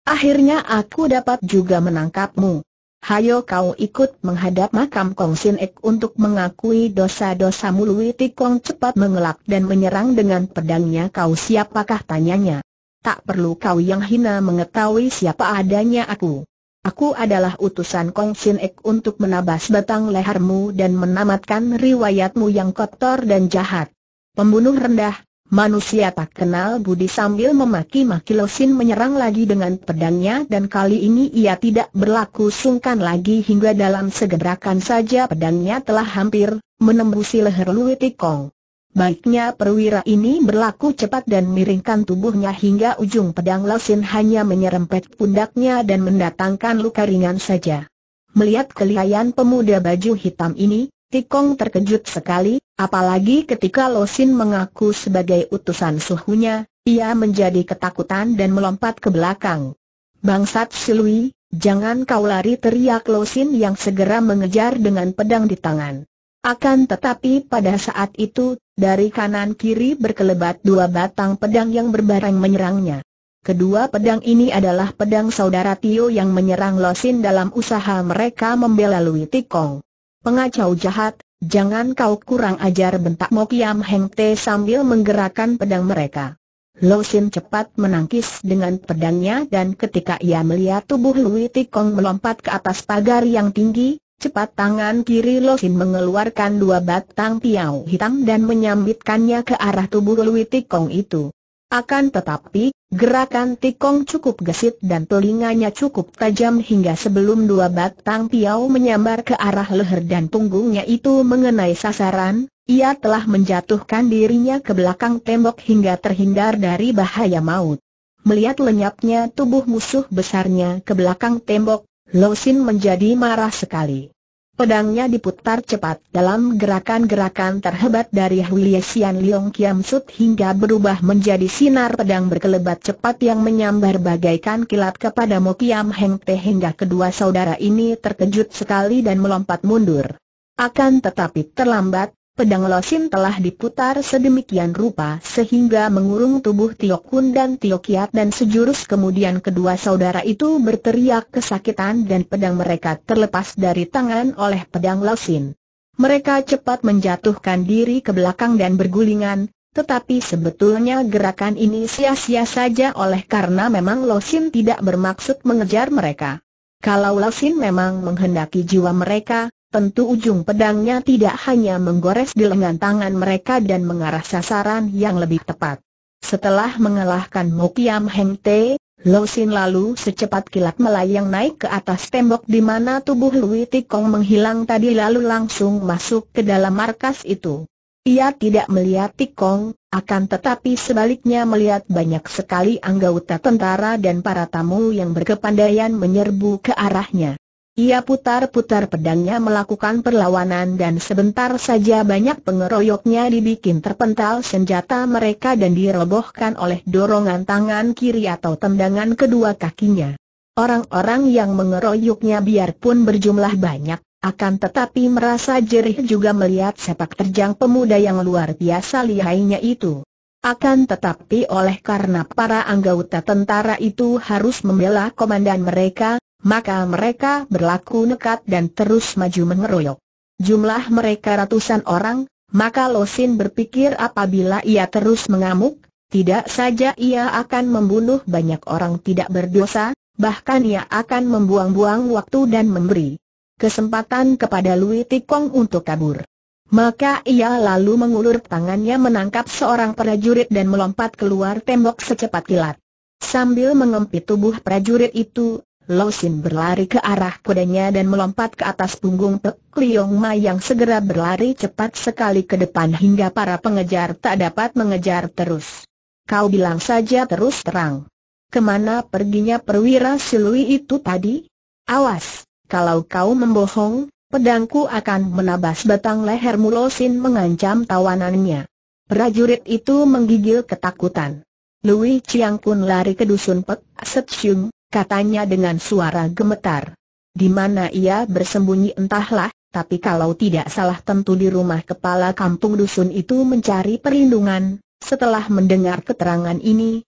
Akhirnya aku dapat juga menangkapmu. Hayo kau ikut menghadap makam Kong Sin Ek untuk mengakui dosa-dosamu Lui Tikong cepat mengelak dan menyerang dengan pedangnya kau siapakah tanyanya. Tak perlu kau yang hina mengetahui siapa adanya aku. Aku adalah utusan Kong Sin Ek untuk menabas batang lehermu dan menamatkan riwayatmu yang kotor dan jahat. Pembunuh rendah, Manusia tak kenal budi sambil memaki-maki Losin menyerang lagi dengan pedangnya dan kali ini ia tidak berlaku sungkan lagi hingga dalam segerakan saja pedangnya telah hampir menembusi leher Lui Tikong. Baiknya perwira ini berlaku cepat dan miringkan tubuhnya hingga ujung pedang Losin hanya menyerempet pundaknya dan mendatangkan luka ringan saja. Melihat kelihayan pemuda baju hitam ini, Tikong terkejut sekali, apalagi ketika Losin mengaku sebagai utusan suhunya, ia menjadi ketakutan dan melompat ke belakang. Bangsat Silui, jangan kau lari teriak Losin yang segera mengejar dengan pedang di tangan. Akan tetapi pada saat itu, dari kanan kiri berkelebat dua batang pedang yang berbareng menyerangnya. Kedua pedang ini adalah pedang saudara Tio yang menyerang Losin dalam usaha mereka membela Lui Tikong. Pengacau jahat, jangan kau kurang ajar bentak Mokiam Heng Te sambil menggerakkan pedang mereka. Lo Sin cepat menangkis dengan pedangnya dan ketika ia melihat tubuh Lui Tikong melompat ke atas pagar yang tinggi, cepat tangan kiri Lo Sin mengeluarkan dua batang piau hitam dan menyambitkannya ke arah tubuh Lui Tikong itu. Akan tetapi, gerakan tikong cukup gesit dan telinganya cukup tajam hingga sebelum dua batang piau menyambar ke arah leher dan punggungnya itu mengenai sasaran, ia telah menjatuhkan dirinya ke belakang tembok hingga terhindar dari bahaya maut. Melihat lenyapnya tubuh musuh besarnya ke belakang tembok, Losin menjadi marah sekali. Pedangnya diputar cepat dalam gerakan-gerakan terhebat dari Huiye Sian Leong Kiam Sut hingga berubah menjadi sinar pedang berkelebat cepat yang menyambar bagaikan kilat kepada Mo Kiam Heng Te hingga kedua saudara ini terkejut sekali dan melompat mundur. Akan tetapi terlambat, Pedang Losin telah diputar sedemikian rupa sehingga mengurung tubuh Tio Kun dan Tio Kiat dan sejurus kemudian kedua saudara itu berteriak kesakitan dan pedang mereka terlepas dari tangan oleh pedang Losin. Mereka cepat menjatuhkan diri ke belakang dan bergulingan, tetapi sebetulnya gerakan ini sia-sia saja oleh karena memang Losin tidak bermaksud mengejar mereka. Kalau Losin memang menghendaki jiwa mereka, Tentu ujung pedangnya tidak hanya menggores di lengan tangan mereka dan mengarah sasaran yang lebih tepat. Setelah mengalahkan Mokiam Heng Te, Lo Sin lalu secepat kilat melayang naik ke atas tembok di mana tubuh Lui Tikong menghilang tadi lalu langsung masuk ke dalam markas itu. Ia tidak melihat Tikong, akan tetapi sebaliknya melihat banyak sekali anggota tentara dan para tamu yang berkepandaian menyerbu ke arahnya. Ia putar-putar pedangnya melakukan perlawanan dan sebentar saja banyak pengeroyoknya dibikin terpental senjata mereka dan dirobohkan oleh dorongan tangan kiri atau tendangan kedua kakinya. Orang-orang yang mengeroyoknya biarpun berjumlah banyak, akan tetapi merasa jerih juga melihat sepak terjang pemuda yang luar biasa lihainya itu. Akan tetapi oleh karena para anggota tentara itu harus membela komandan mereka, maka mereka berlaku nekat dan terus maju mengeroyok. Jumlah mereka ratusan orang, maka Losin berpikir apabila ia terus mengamuk, tidak saja ia akan membunuh banyak orang tidak berdosa, bahkan ia akan membuang-buang waktu dan memberi kesempatan kepada Lui Tikong untuk kabur. Maka ia lalu mengulur tangannya menangkap seorang prajurit dan melompat keluar tembok secepat kilat. Sambil mengempit tubuh prajurit itu, Sin berlari ke arah kudanya dan melompat ke atas punggung Pek Liong Ma yang segera berlari cepat sekali ke depan hingga para pengejar tak dapat mengejar terus. Kau bilang saja terus terang. Kemana perginya perwira silui itu tadi? Awas, kalau kau membohong, pedangku akan menabas batang lehermu Sin mengancam tawanannya. Prajurit itu menggigil ketakutan. Lui Chiang Kun lari ke dusun Pek Set katanya dengan suara gemetar. Di mana ia bersembunyi entahlah, tapi kalau tidak salah tentu di rumah kepala kampung dusun itu mencari perlindungan. Setelah mendengar keterangan ini,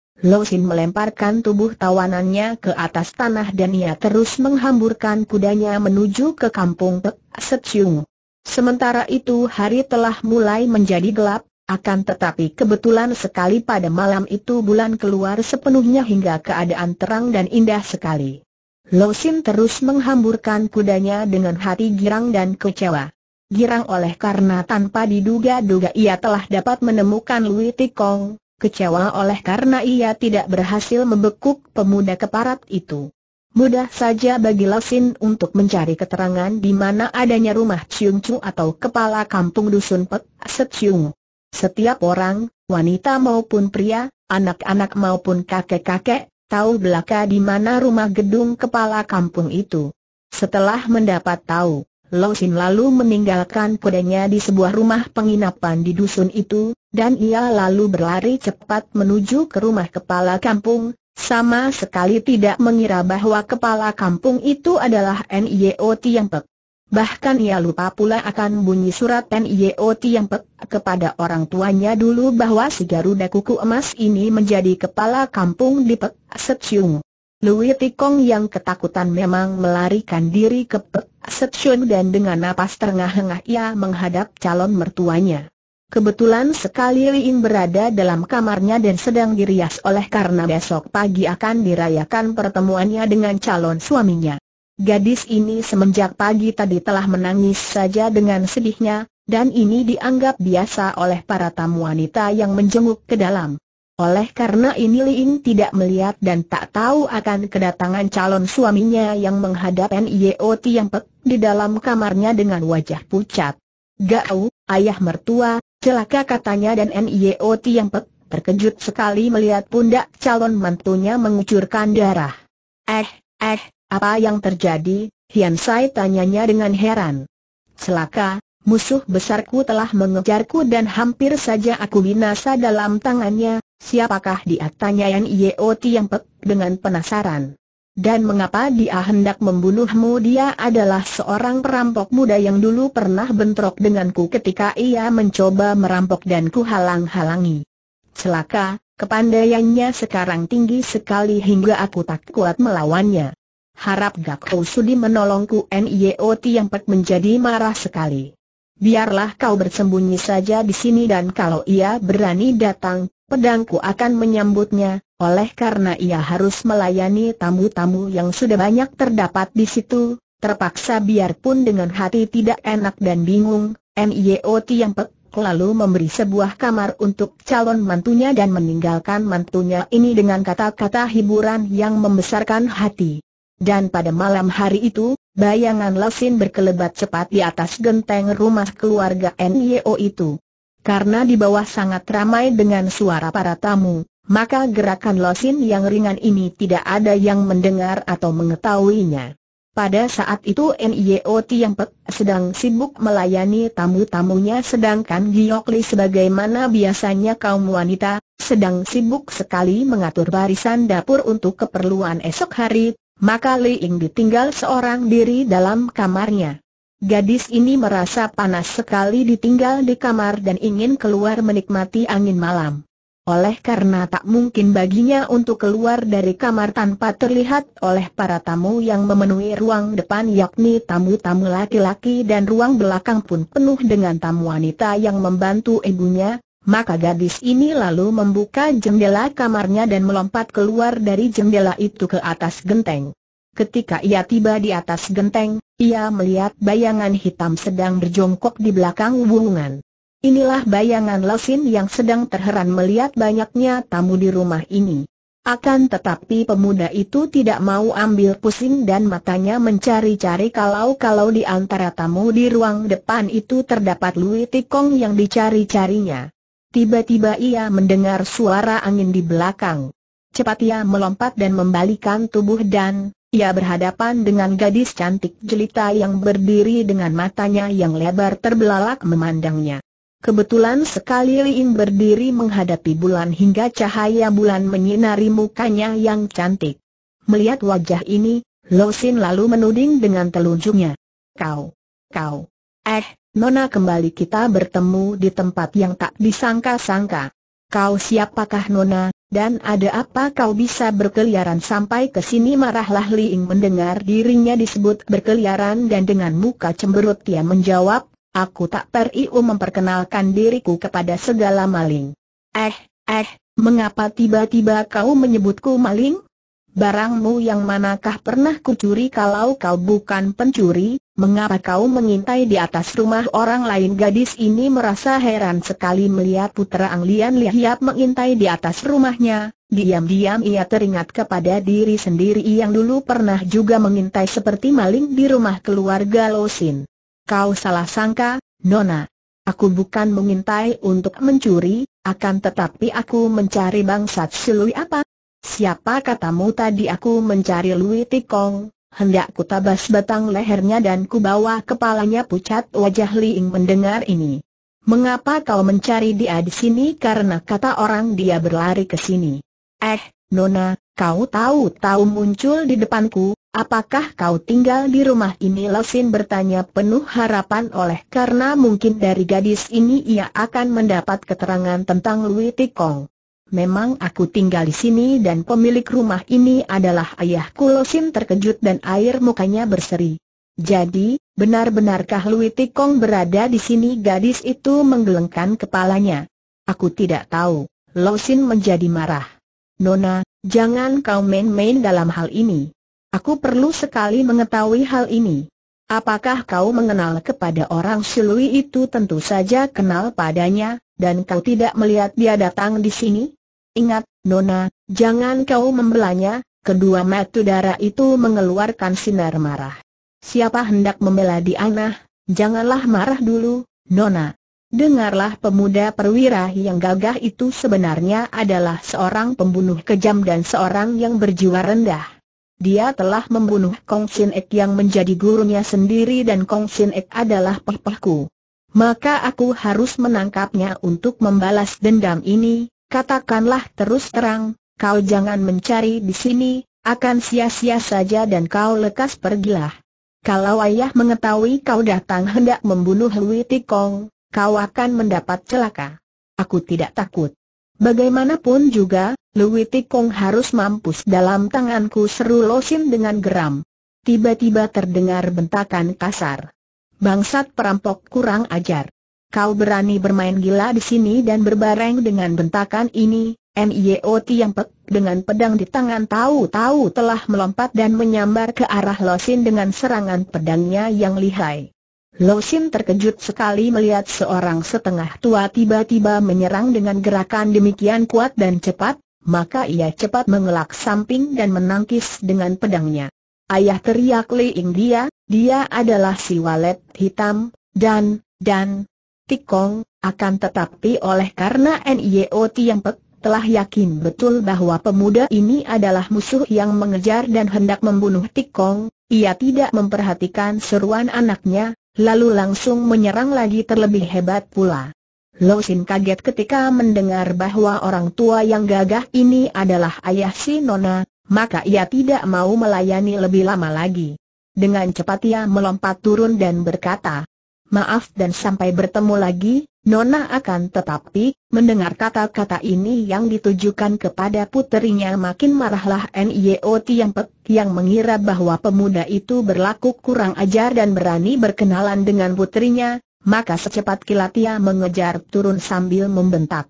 Sin melemparkan tubuh tawanannya ke atas tanah dan ia terus menghamburkan kudanya menuju ke kampung Pek Secung. Sementara itu hari telah mulai menjadi gelap, akan tetapi kebetulan sekali pada malam itu bulan keluar sepenuhnya hingga keadaan terang dan indah sekali. Losin terus menghamburkan kudanya dengan hati girang dan kecewa. Girang oleh karena tanpa diduga-duga ia telah dapat menemukan Lui Tikong, kecewa oleh karena ia tidak berhasil membekuk pemuda keparat itu. Mudah saja bagi Losin untuk mencari keterangan di mana adanya rumah Ciung Chu atau kepala kampung dusun Pek Set Ciung. Setiap orang, wanita maupun pria, anak-anak maupun kakek-kakek, tahu belaka di mana rumah gedung kepala kampung itu. Setelah mendapat tahu, Sin lalu meninggalkan kudanya di sebuah rumah penginapan di dusun itu, dan ia lalu berlari cepat menuju ke rumah kepala kampung, sama sekali tidak mengira bahwa kepala kampung itu adalah Yang Pek. Bahkan ia lupa pula akan bunyi surat N.I.O.T. yang pek kepada orang tuanya dulu bahwa si Garuda Kuku Emas ini menjadi kepala kampung di Pek Setsyung. Louis Tikong yang ketakutan memang melarikan diri ke Pek Setsyung dan dengan napas terengah-engah ia menghadap calon mertuanya. Kebetulan sekali Liin berada dalam kamarnya dan sedang dirias oleh karena besok pagi akan dirayakan pertemuannya dengan calon suaminya. Gadis ini semenjak pagi tadi telah menangis saja dengan sedihnya, dan ini dianggap biasa oleh para tamu wanita yang menjenguk ke dalam. Oleh karena ini Liing tidak melihat dan tak tahu akan kedatangan calon suaminya yang menghadap Nio Tiangpek di dalam kamarnya dengan wajah pucat. Gau, ayah mertua, celaka katanya dan Nio Tiangpek terkejut sekali melihat pundak calon mantunya mengucurkan darah. Eh, eh, apa yang terjadi? Hian Sai tanyanya dengan heran. Celaka, musuh besarku telah mengejarku dan hampir saja aku binasa dalam tangannya, siapakah dia? Tanya Yan Yeot yang oh pek dengan penasaran. Dan mengapa dia hendak membunuhmu? Dia adalah seorang perampok muda yang dulu pernah bentrok denganku ketika ia mencoba merampok dan kuhalang-halangi. Celaka, kepandaiannya sekarang tinggi sekali hingga aku tak kuat melawannya harap Gak Kau Sudi menolongku Nio yang pek menjadi marah sekali. Biarlah kau bersembunyi saja di sini dan kalau ia berani datang, pedangku akan menyambutnya, oleh karena ia harus melayani tamu-tamu yang sudah banyak terdapat di situ, terpaksa biarpun dengan hati tidak enak dan bingung, Nio yang pek lalu memberi sebuah kamar untuk calon mantunya dan meninggalkan mantunya ini dengan kata-kata hiburan yang membesarkan hati. Dan pada malam hari itu, bayangan Lesin berkelebat cepat di atas genteng rumah keluarga NYO itu. Karena di bawah sangat ramai dengan suara para tamu, maka gerakan Lesin yang ringan ini tidak ada yang mendengar atau mengetahuinya. Pada saat itu NIO Tiang sedang sibuk melayani tamu-tamunya sedangkan Giokli sebagaimana biasanya kaum wanita, sedang sibuk sekali mengatur barisan dapur untuk keperluan esok hari maka Li Ying ditinggal seorang diri dalam kamarnya. Gadis ini merasa panas sekali ditinggal di kamar dan ingin keluar menikmati angin malam. Oleh karena tak mungkin baginya untuk keluar dari kamar tanpa terlihat oleh para tamu yang memenuhi ruang depan yakni tamu-tamu laki-laki dan ruang belakang pun penuh dengan tamu wanita yang membantu ibunya, maka gadis ini lalu membuka jendela kamarnya dan melompat keluar dari jendela itu ke atas genteng. Ketika ia tiba di atas genteng, ia melihat bayangan hitam sedang berjongkok di belakang hubungan. Inilah bayangan Lesin yang sedang terheran melihat banyaknya tamu di rumah ini. Akan tetapi pemuda itu tidak mau ambil pusing dan matanya mencari-cari kalau-kalau di antara tamu di ruang depan itu terdapat Lui Tikong yang dicari-carinya. Tiba-tiba ia mendengar suara angin di belakang. Cepat ia melompat dan membalikan tubuh dan, ia berhadapan dengan gadis cantik jelita yang berdiri dengan matanya yang lebar terbelalak memandangnya. Kebetulan sekali Liin berdiri menghadapi bulan hingga cahaya bulan menyinari mukanya yang cantik. Melihat wajah ini, Lo lalu menuding dengan telunjuknya. Kau, kau, eh, Nona kembali kita bertemu di tempat yang tak disangka-sangka. Kau siapakah Nona, dan ada apa kau bisa berkeliaran sampai ke sini marahlah Liing mendengar dirinya disebut berkeliaran dan dengan muka cemberut dia menjawab, aku tak periu memperkenalkan diriku kepada segala maling. Eh, eh, mengapa tiba-tiba kau menyebutku maling? barangmu yang manakah pernah kucuri kalau kau bukan pencuri, mengapa kau mengintai di atas rumah orang lain gadis ini merasa heran sekali melihat putera Anglian lihat mengintai di atas rumahnya, diam-diam ia teringat kepada diri sendiri yang dulu pernah juga mengintai seperti maling di rumah keluarga Losin. Kau salah sangka, Nona. Aku bukan mengintai untuk mencuri, akan tetapi aku mencari bangsat silui apa, Siapa katamu tadi aku mencari Lui Tikong, hendak ku tabas batang lehernya dan ku bawa kepalanya pucat wajah Liing mendengar ini. Mengapa kau mencari dia di sini karena kata orang dia berlari ke sini. Eh, Nona, kau tahu-tahu muncul di depanku, apakah kau tinggal di rumah ini Lesin bertanya penuh harapan oleh karena mungkin dari gadis ini ia akan mendapat keterangan tentang Lui Tikong memang aku tinggal di sini dan pemilik rumah ini adalah ayahku Losin terkejut dan air mukanya berseri. Jadi, benar-benarkah Lui Tikong berada di sini gadis itu menggelengkan kepalanya. Aku tidak tahu, Losin menjadi marah. Nona, jangan kau main-main dalam hal ini. Aku perlu sekali mengetahui hal ini. Apakah kau mengenal kepada orang Silui itu tentu saja kenal padanya, dan kau tidak melihat dia datang di sini? Ingat, Nona, jangan kau membelanya, kedua metu darah itu mengeluarkan sinar marah. Siapa hendak membela anah? janganlah marah dulu, Nona. Dengarlah pemuda perwira yang gagah itu sebenarnya adalah seorang pembunuh kejam dan seorang yang berjiwa rendah. Dia telah membunuh Kong Sin Ek yang menjadi gurunya sendiri dan Kong Sin Ek adalah pepahku. Maka aku harus menangkapnya untuk membalas dendam ini, katakanlah terus terang, kau jangan mencari di sini, akan sia-sia saja dan kau lekas pergilah. Kalau ayah mengetahui kau datang hendak membunuh Hui Tikong, kau akan mendapat celaka. Aku tidak takut. Bagaimanapun juga, Lui Tikong harus mampus dalam tanganku seru losin dengan geram. Tiba-tiba terdengar bentakan kasar. Bangsat perampok kurang ajar kau berani bermain gila di sini dan berbareng dengan bentakan ini, Mio Tiang Pek dengan pedang di tangan tahu-tahu telah melompat dan menyambar ke arah Losin dengan serangan pedangnya yang lihai. Losin terkejut sekali melihat seorang setengah tua tiba-tiba menyerang dengan gerakan demikian kuat dan cepat, maka ia cepat mengelak samping dan menangkis dengan pedangnya. Ayah teriak Lee dia, dia adalah si walet hitam, dan, dan, Tikong, akan tetapi oleh karena NIO pek telah yakin betul bahwa pemuda ini adalah musuh yang mengejar dan hendak membunuh Tikong, ia tidak memperhatikan seruan anaknya, lalu langsung menyerang lagi terlebih hebat pula. Lo Sin kaget ketika mendengar bahwa orang tua yang gagah ini adalah ayah si Nona, maka ia tidak mau melayani lebih lama lagi. Dengan cepat ia melompat turun dan berkata, maaf dan sampai bertemu lagi, Nona akan tetapi, mendengar kata-kata ini yang ditujukan kepada puterinya makin marahlah Nio Tiampek yang mengira bahwa pemuda itu berlaku kurang ajar dan berani berkenalan dengan putrinya, maka secepat kilat ia mengejar turun sambil membentak.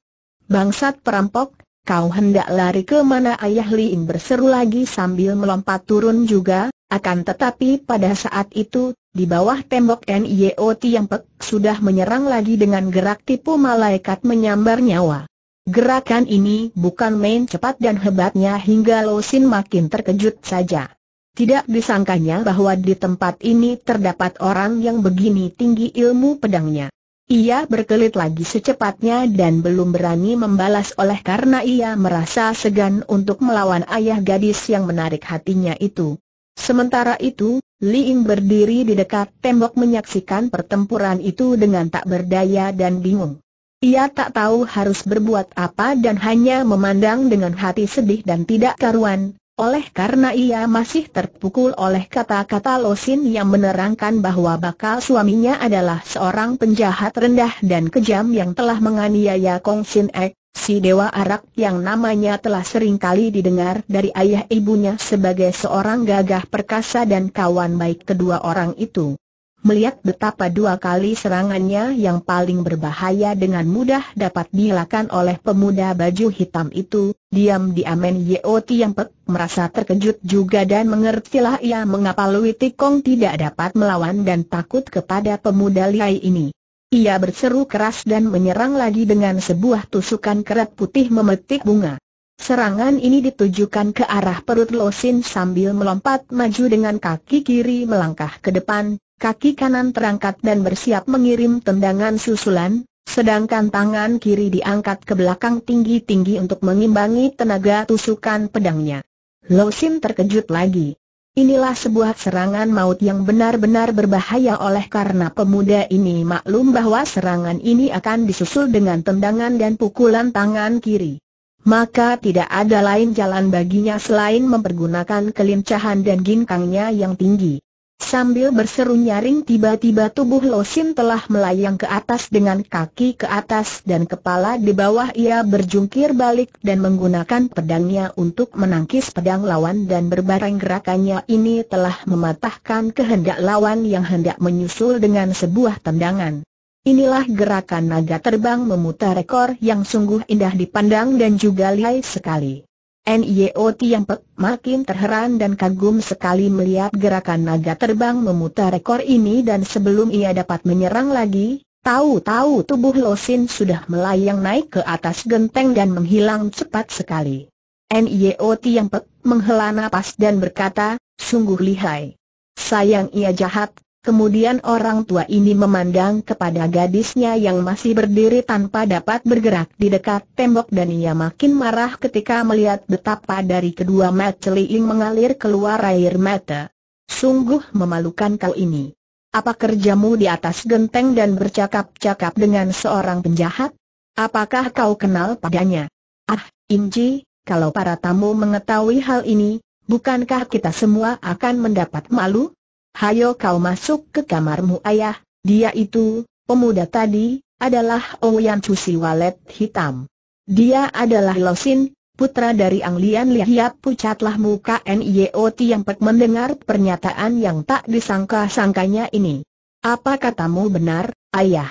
Bangsat perampok, kau hendak lari ke mana ayah Liin berseru lagi sambil melompat turun juga, akan tetapi pada saat itu di bawah tembok NIOT e yang pek sudah menyerang lagi dengan gerak tipu malaikat menyambar nyawa. Gerakan ini bukan main cepat dan hebatnya hingga Lo makin terkejut saja. Tidak disangkanya bahwa di tempat ini terdapat orang yang begini tinggi ilmu pedangnya. Ia berkelit lagi secepatnya dan belum berani membalas oleh karena ia merasa segan untuk melawan ayah gadis yang menarik hatinya itu. Sementara itu, Li Ying berdiri di dekat tembok menyaksikan pertempuran itu dengan tak berdaya dan bingung. Ia tak tahu harus berbuat apa dan hanya memandang dengan hati sedih dan tidak karuan, oleh karena ia masih terpukul oleh kata-kata Losin yang menerangkan bahwa bakal suaminya adalah seorang penjahat rendah dan kejam yang telah menganiaya Kong Sin Ek, Si Dewa Arak yang namanya telah sering kali didengar dari ayah ibunya sebagai seorang gagah perkasa dan kawan baik kedua orang itu. Melihat betapa dua kali serangannya yang paling berbahaya dengan mudah dapat dilakukan oleh pemuda baju hitam itu, diam-diam Yeo yang Pek merasa terkejut juga dan mengertilah ia mengapa Lui Tikong tidak dapat melawan dan takut kepada pemuda liai ini. Ia berseru keras dan menyerang lagi dengan sebuah tusukan kerat putih memetik bunga. Serangan ini ditujukan ke arah perut Losin sambil melompat maju dengan kaki kiri melangkah ke depan, kaki kanan terangkat dan bersiap mengirim tendangan susulan, sedangkan tangan kiri diangkat ke belakang tinggi-tinggi untuk mengimbangi tenaga tusukan pedangnya. Losin terkejut lagi. Inilah sebuah serangan maut yang benar-benar berbahaya oleh karena pemuda ini maklum bahwa serangan ini akan disusul dengan tendangan dan pukulan tangan kiri. Maka tidak ada lain jalan baginya selain mempergunakan kelincahan dan ginkangnya yang tinggi. Sambil berseru nyaring tiba-tiba tubuh Losin telah melayang ke atas dengan kaki ke atas dan kepala di bawah ia berjungkir balik dan menggunakan pedangnya untuk menangkis pedang lawan dan berbareng gerakannya ini telah mematahkan kehendak lawan yang hendak menyusul dengan sebuah tendangan. Inilah gerakan naga terbang memutar rekor yang sungguh indah dipandang dan juga lihai sekali. Nio yang Pek makin terheran dan kagum sekali melihat gerakan naga terbang memutar rekor ini dan sebelum ia dapat menyerang lagi, tahu-tahu tubuh Losin sudah melayang naik ke atas genteng dan menghilang cepat sekali. Nio yang Pek menghela napas dan berkata, sungguh lihai. Sayang ia jahat, Kemudian orang tua ini memandang kepada gadisnya yang masih berdiri tanpa dapat bergerak di dekat tembok dan ia makin marah ketika melihat betapa dari kedua mata Liing mengalir keluar air mata. Sungguh memalukan kau ini. Apa kerjamu di atas genteng dan bercakap-cakap dengan seorang penjahat? Apakah kau kenal padanya? Ah, Inji, kalau para tamu mengetahui hal ini, bukankah kita semua akan mendapat malu? hayo kau masuk ke kamarmu ayah, dia itu, pemuda tadi, adalah Ouyan Cusi Walet Hitam. Dia adalah Losin, putra dari Anglian Lihiap ya, pucatlah muka yang pek mendengar pernyataan yang tak disangka-sangkanya ini. Apa katamu benar, ayah?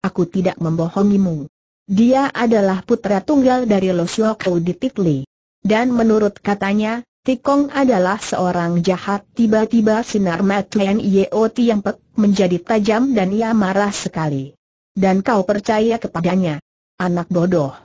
Aku tidak membohongimu. Dia adalah putra tunggal dari Losio Ditikli. Dan menurut katanya, Tikong adalah seorang jahat tiba-tiba sinar Matuen Yeo pek menjadi tajam dan ia marah sekali. Dan kau percaya kepadanya. Anak bodoh.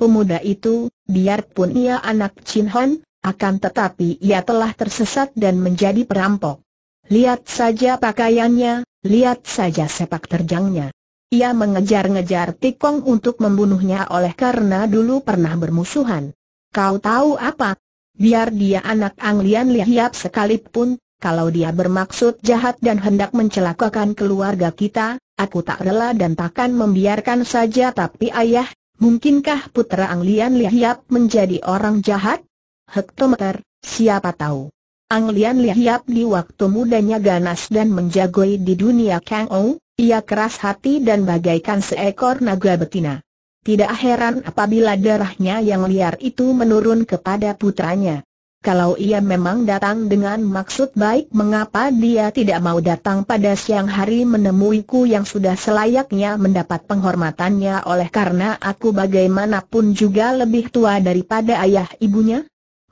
Pemuda itu, biarpun ia anak Chin Hon, akan tetapi ia telah tersesat dan menjadi perampok. Lihat saja pakaiannya, lihat saja sepak terjangnya. Ia mengejar-ngejar Tikong untuk membunuhnya oleh karena dulu pernah bermusuhan. Kau tahu apa? Biar dia anak Anglian Lihiap sekalipun, kalau dia bermaksud jahat dan hendak mencelakakan keluarga kita, aku tak rela dan takkan membiarkan saja tapi ayah, mungkinkah putra Anglian Lihiap menjadi orang jahat? Hektometer, siapa tahu. Anglian Lihiap di waktu mudanya ganas dan menjagoi di dunia Kang Ou, ia keras hati dan bagaikan seekor naga betina. Tidak heran apabila darahnya yang liar itu menurun kepada putranya. Kalau ia memang datang dengan maksud baik mengapa dia tidak mau datang pada siang hari menemuiku yang sudah selayaknya mendapat penghormatannya oleh karena aku bagaimanapun juga lebih tua daripada ayah ibunya?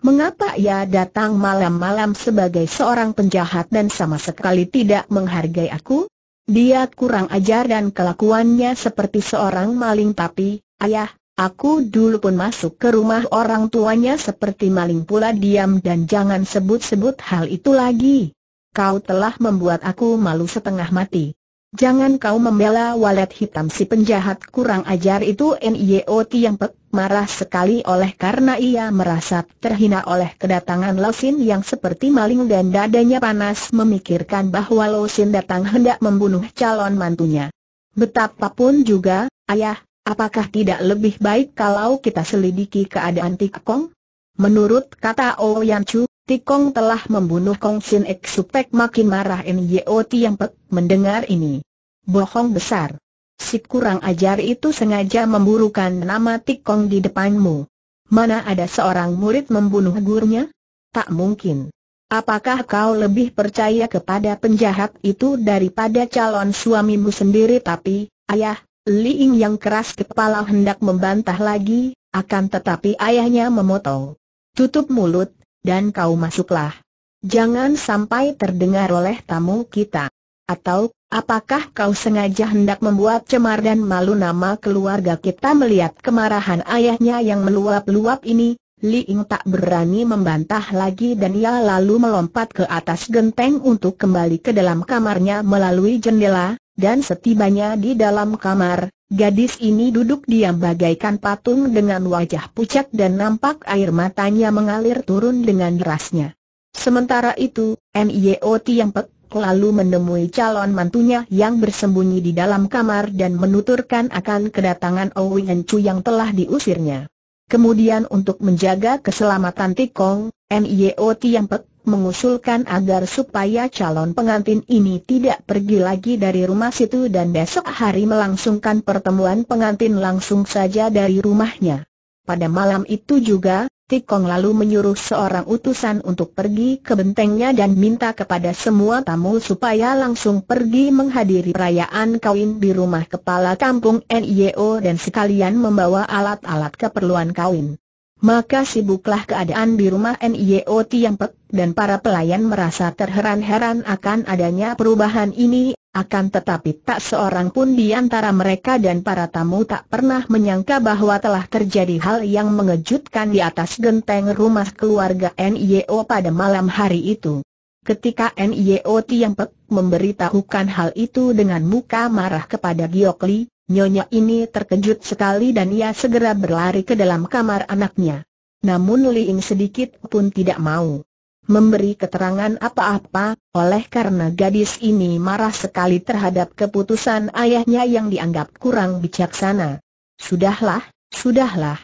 Mengapa ia datang malam-malam sebagai seorang penjahat dan sama sekali tidak menghargai aku? Dia kurang ajar dan kelakuannya seperti seorang maling tapi, ayah, aku dulu pun masuk ke rumah orang tuanya seperti maling pula diam dan jangan sebut-sebut hal itu lagi. Kau telah membuat aku malu setengah mati. Jangan kau membela walet hitam si penjahat kurang ajar itu N.I.O. Tiang pek, marah sekali oleh karena ia merasa terhina oleh kedatangan Losin yang seperti maling dan dadanya panas memikirkan bahwa Losin datang hendak membunuh calon mantunya. Betapapun juga, ayah, apakah tidak lebih baik kalau kita selidiki keadaan Tik Kong? Menurut kata O Chu, Tikong telah membunuh Kong Sin Ek Supek makin marah Nyo yang Pek mendengar ini. Bohong besar. Si kurang ajar itu sengaja memburukan nama Tikong di depanmu. Mana ada seorang murid membunuh gurunya? Tak mungkin. Apakah kau lebih percaya kepada penjahat itu daripada calon suamimu sendiri tapi, ayah, Li Ying yang keras kepala hendak membantah lagi, akan tetapi ayahnya memotong. Tutup mulut, dan kau masuklah. Jangan sampai terdengar oleh tamu kita. Atau, apakah kau sengaja hendak membuat cemar dan malu nama keluarga kita melihat kemarahan ayahnya yang meluap-luap ini? Li Ying tak berani membantah lagi dan ia lalu melompat ke atas genteng untuk kembali ke dalam kamarnya melalui jendela, dan setibanya di dalam kamar, gadis ini duduk diam bagaikan patung dengan wajah pucat dan nampak air matanya mengalir turun dengan derasnya. Sementara itu, Niot yang pek lalu menemui calon mantunya yang bersembunyi di dalam kamar dan menuturkan akan kedatangan Owen Chu yang telah diusirnya. Kemudian untuk menjaga keselamatan Tikong, Niot yang pek mengusulkan agar supaya calon pengantin ini tidak pergi lagi dari rumah situ dan besok hari melangsungkan pertemuan pengantin langsung saja dari rumahnya. Pada malam itu juga, Tikong lalu menyuruh seorang utusan untuk pergi ke bentengnya dan minta kepada semua tamu supaya langsung pergi menghadiri perayaan kawin di rumah kepala kampung NIO dan sekalian membawa alat-alat keperluan kawin maka sibuklah keadaan di rumah NIO Tiampek, dan para pelayan merasa terheran-heran akan adanya perubahan ini, akan tetapi tak seorang pun di antara mereka dan para tamu tak pernah menyangka bahwa telah terjadi hal yang mengejutkan di atas genteng rumah keluarga NIO pada malam hari itu. Ketika NIO Tiampek memberitahukan hal itu dengan muka marah kepada Giokli, Nyonya ini terkejut sekali dan ia segera berlari ke dalam kamar anaknya. Namun Liing sedikit pun tidak mau memberi keterangan apa-apa, oleh karena gadis ini marah sekali terhadap keputusan ayahnya yang dianggap kurang bijaksana. Sudahlah, sudahlah.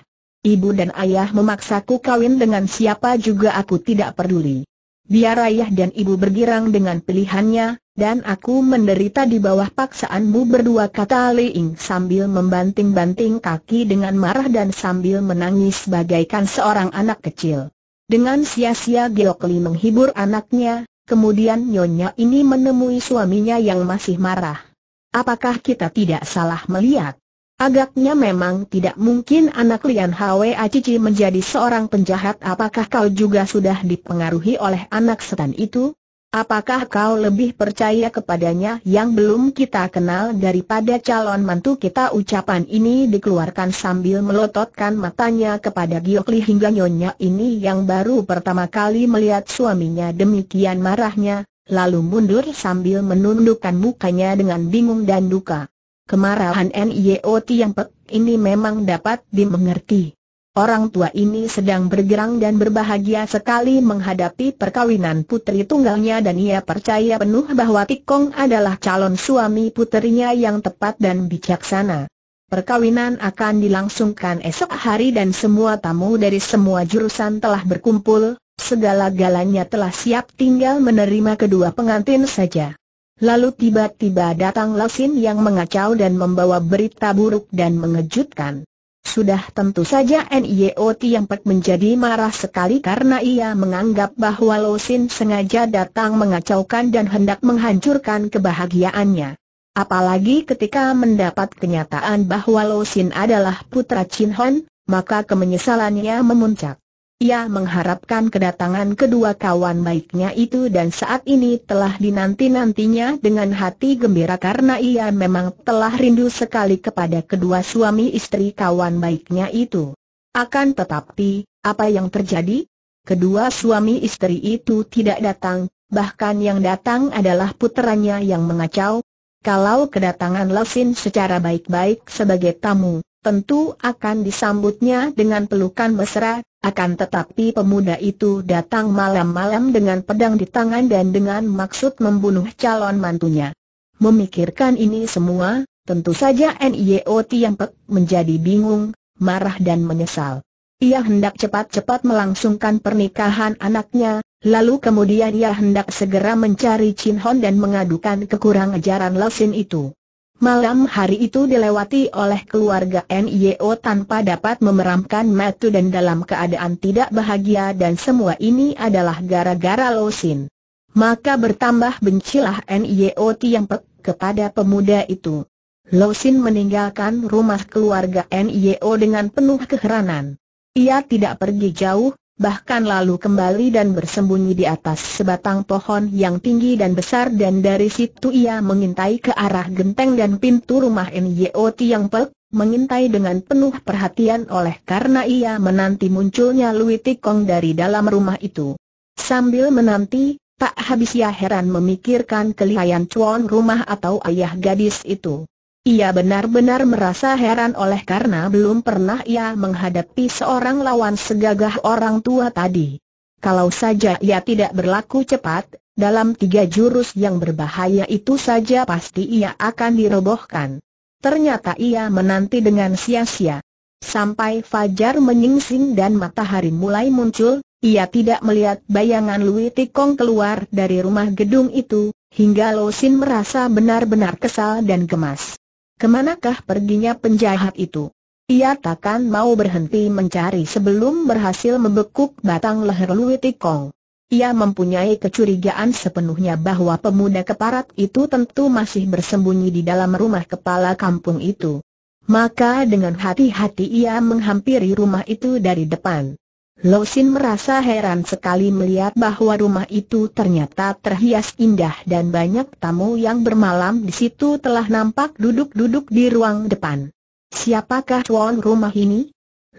Ibu dan ayah memaksaku kawin dengan siapa juga aku tidak peduli. Biar ayah dan ibu bergirang dengan pilihannya, dan aku menderita di bawah paksaanmu berdua kata Ying sambil membanting-banting kaki dengan marah dan sambil menangis bagaikan seorang anak kecil. Dengan sia-sia Li menghibur anaknya, kemudian Nyonya ini menemui suaminya yang masih marah. Apakah kita tidak salah melihat? Agaknya memang tidak mungkin anak Lian Hwa Acici menjadi seorang penjahat Apakah kau juga sudah dipengaruhi oleh anak setan itu? Apakah kau lebih percaya kepadanya yang belum kita kenal daripada calon mantu kita? Ucapan ini dikeluarkan sambil melototkan matanya kepada Giokli hingga nyonya ini yang baru pertama kali melihat suaminya demikian marahnya, lalu mundur sambil menundukkan mukanya dengan bingung dan duka. Kemarahan NIOT yang pek ini memang dapat dimengerti. Orang tua ini sedang bergerang dan berbahagia sekali menghadapi perkawinan putri tunggalnya dan ia percaya penuh bahwa Tikong adalah calon suami putrinya yang tepat dan bijaksana. Perkawinan akan dilangsungkan esok hari dan semua tamu dari semua jurusan telah berkumpul, segala galanya telah siap tinggal menerima kedua pengantin saja. Lalu tiba-tiba datang Lasin yang mengacau dan membawa berita buruk dan mengejutkan. Sudah tentu saja NIO yang Pek menjadi marah sekali karena ia menganggap bahwa Losin sengaja datang mengacaukan dan hendak menghancurkan kebahagiaannya. Apalagi ketika mendapat kenyataan bahwa Losin adalah putra Chin Hon, maka kemenyesalannya memuncak. Ia mengharapkan kedatangan kedua kawan baiknya itu dan saat ini telah dinanti-nantinya dengan hati gembira karena ia memang telah rindu sekali kepada kedua suami istri kawan baiknya itu. Akan tetapi, apa yang terjadi? Kedua suami istri itu tidak datang, bahkan yang datang adalah puteranya yang mengacau, kalau kedatangan Lesin secara baik-baik sebagai tamu, tentu akan disambutnya dengan pelukan mesra, akan tetapi pemuda itu datang malam-malam dengan pedang di tangan dan dengan maksud membunuh calon mantunya. Memikirkan ini semua, tentu saja NIO yang menjadi bingung, marah dan menyesal. Ia hendak cepat-cepat melangsungkan pernikahan anaknya, lalu kemudian ia hendak segera mencari Chin Hon dan mengadukan kekurangan ajaran Lesin itu. Malam hari itu dilewati oleh keluarga NIO tanpa dapat memeramkan Matu dan dalam keadaan tidak bahagia dan semua ini adalah gara-gara Losin. Maka bertambah bencilah NIO Tiang Pek kepada pemuda itu. Losin meninggalkan rumah keluarga NIO dengan penuh keheranan. Ia tidak pergi jauh, bahkan lalu kembali dan bersembunyi di atas sebatang pohon yang tinggi dan besar dan dari situ ia mengintai ke arah genteng dan pintu rumah Nyo Tiang Pek, mengintai dengan penuh perhatian oleh karena ia menanti munculnya Lui Tikong dari dalam rumah itu. Sambil menanti, tak habis ia heran memikirkan kelihayan cuan rumah atau ayah gadis itu. Ia benar-benar merasa heran oleh karena belum pernah ia menghadapi seorang lawan segagah orang tua tadi. Kalau saja ia tidak berlaku cepat, dalam tiga jurus yang berbahaya itu saja pasti ia akan dirobohkan. Ternyata ia menanti dengan sia-sia. Sampai fajar menyingsing dan matahari mulai muncul, ia tidak melihat bayangan Lui Tikong keluar dari rumah gedung itu, hingga Losin merasa benar-benar kesal dan gemas. Kemanakah perginya penjahat itu? Ia takkan mau berhenti mencari sebelum berhasil membekuk batang leher Lui Tikong. Ia mempunyai kecurigaan sepenuhnya bahwa pemuda keparat itu tentu masih bersembunyi di dalam rumah kepala kampung itu. Maka dengan hati-hati ia menghampiri rumah itu dari depan. Losin merasa heran sekali melihat bahwa rumah itu ternyata terhias indah dan banyak tamu yang bermalam di situ telah nampak duduk-duduk di ruang depan. Siapakah tuan rumah ini?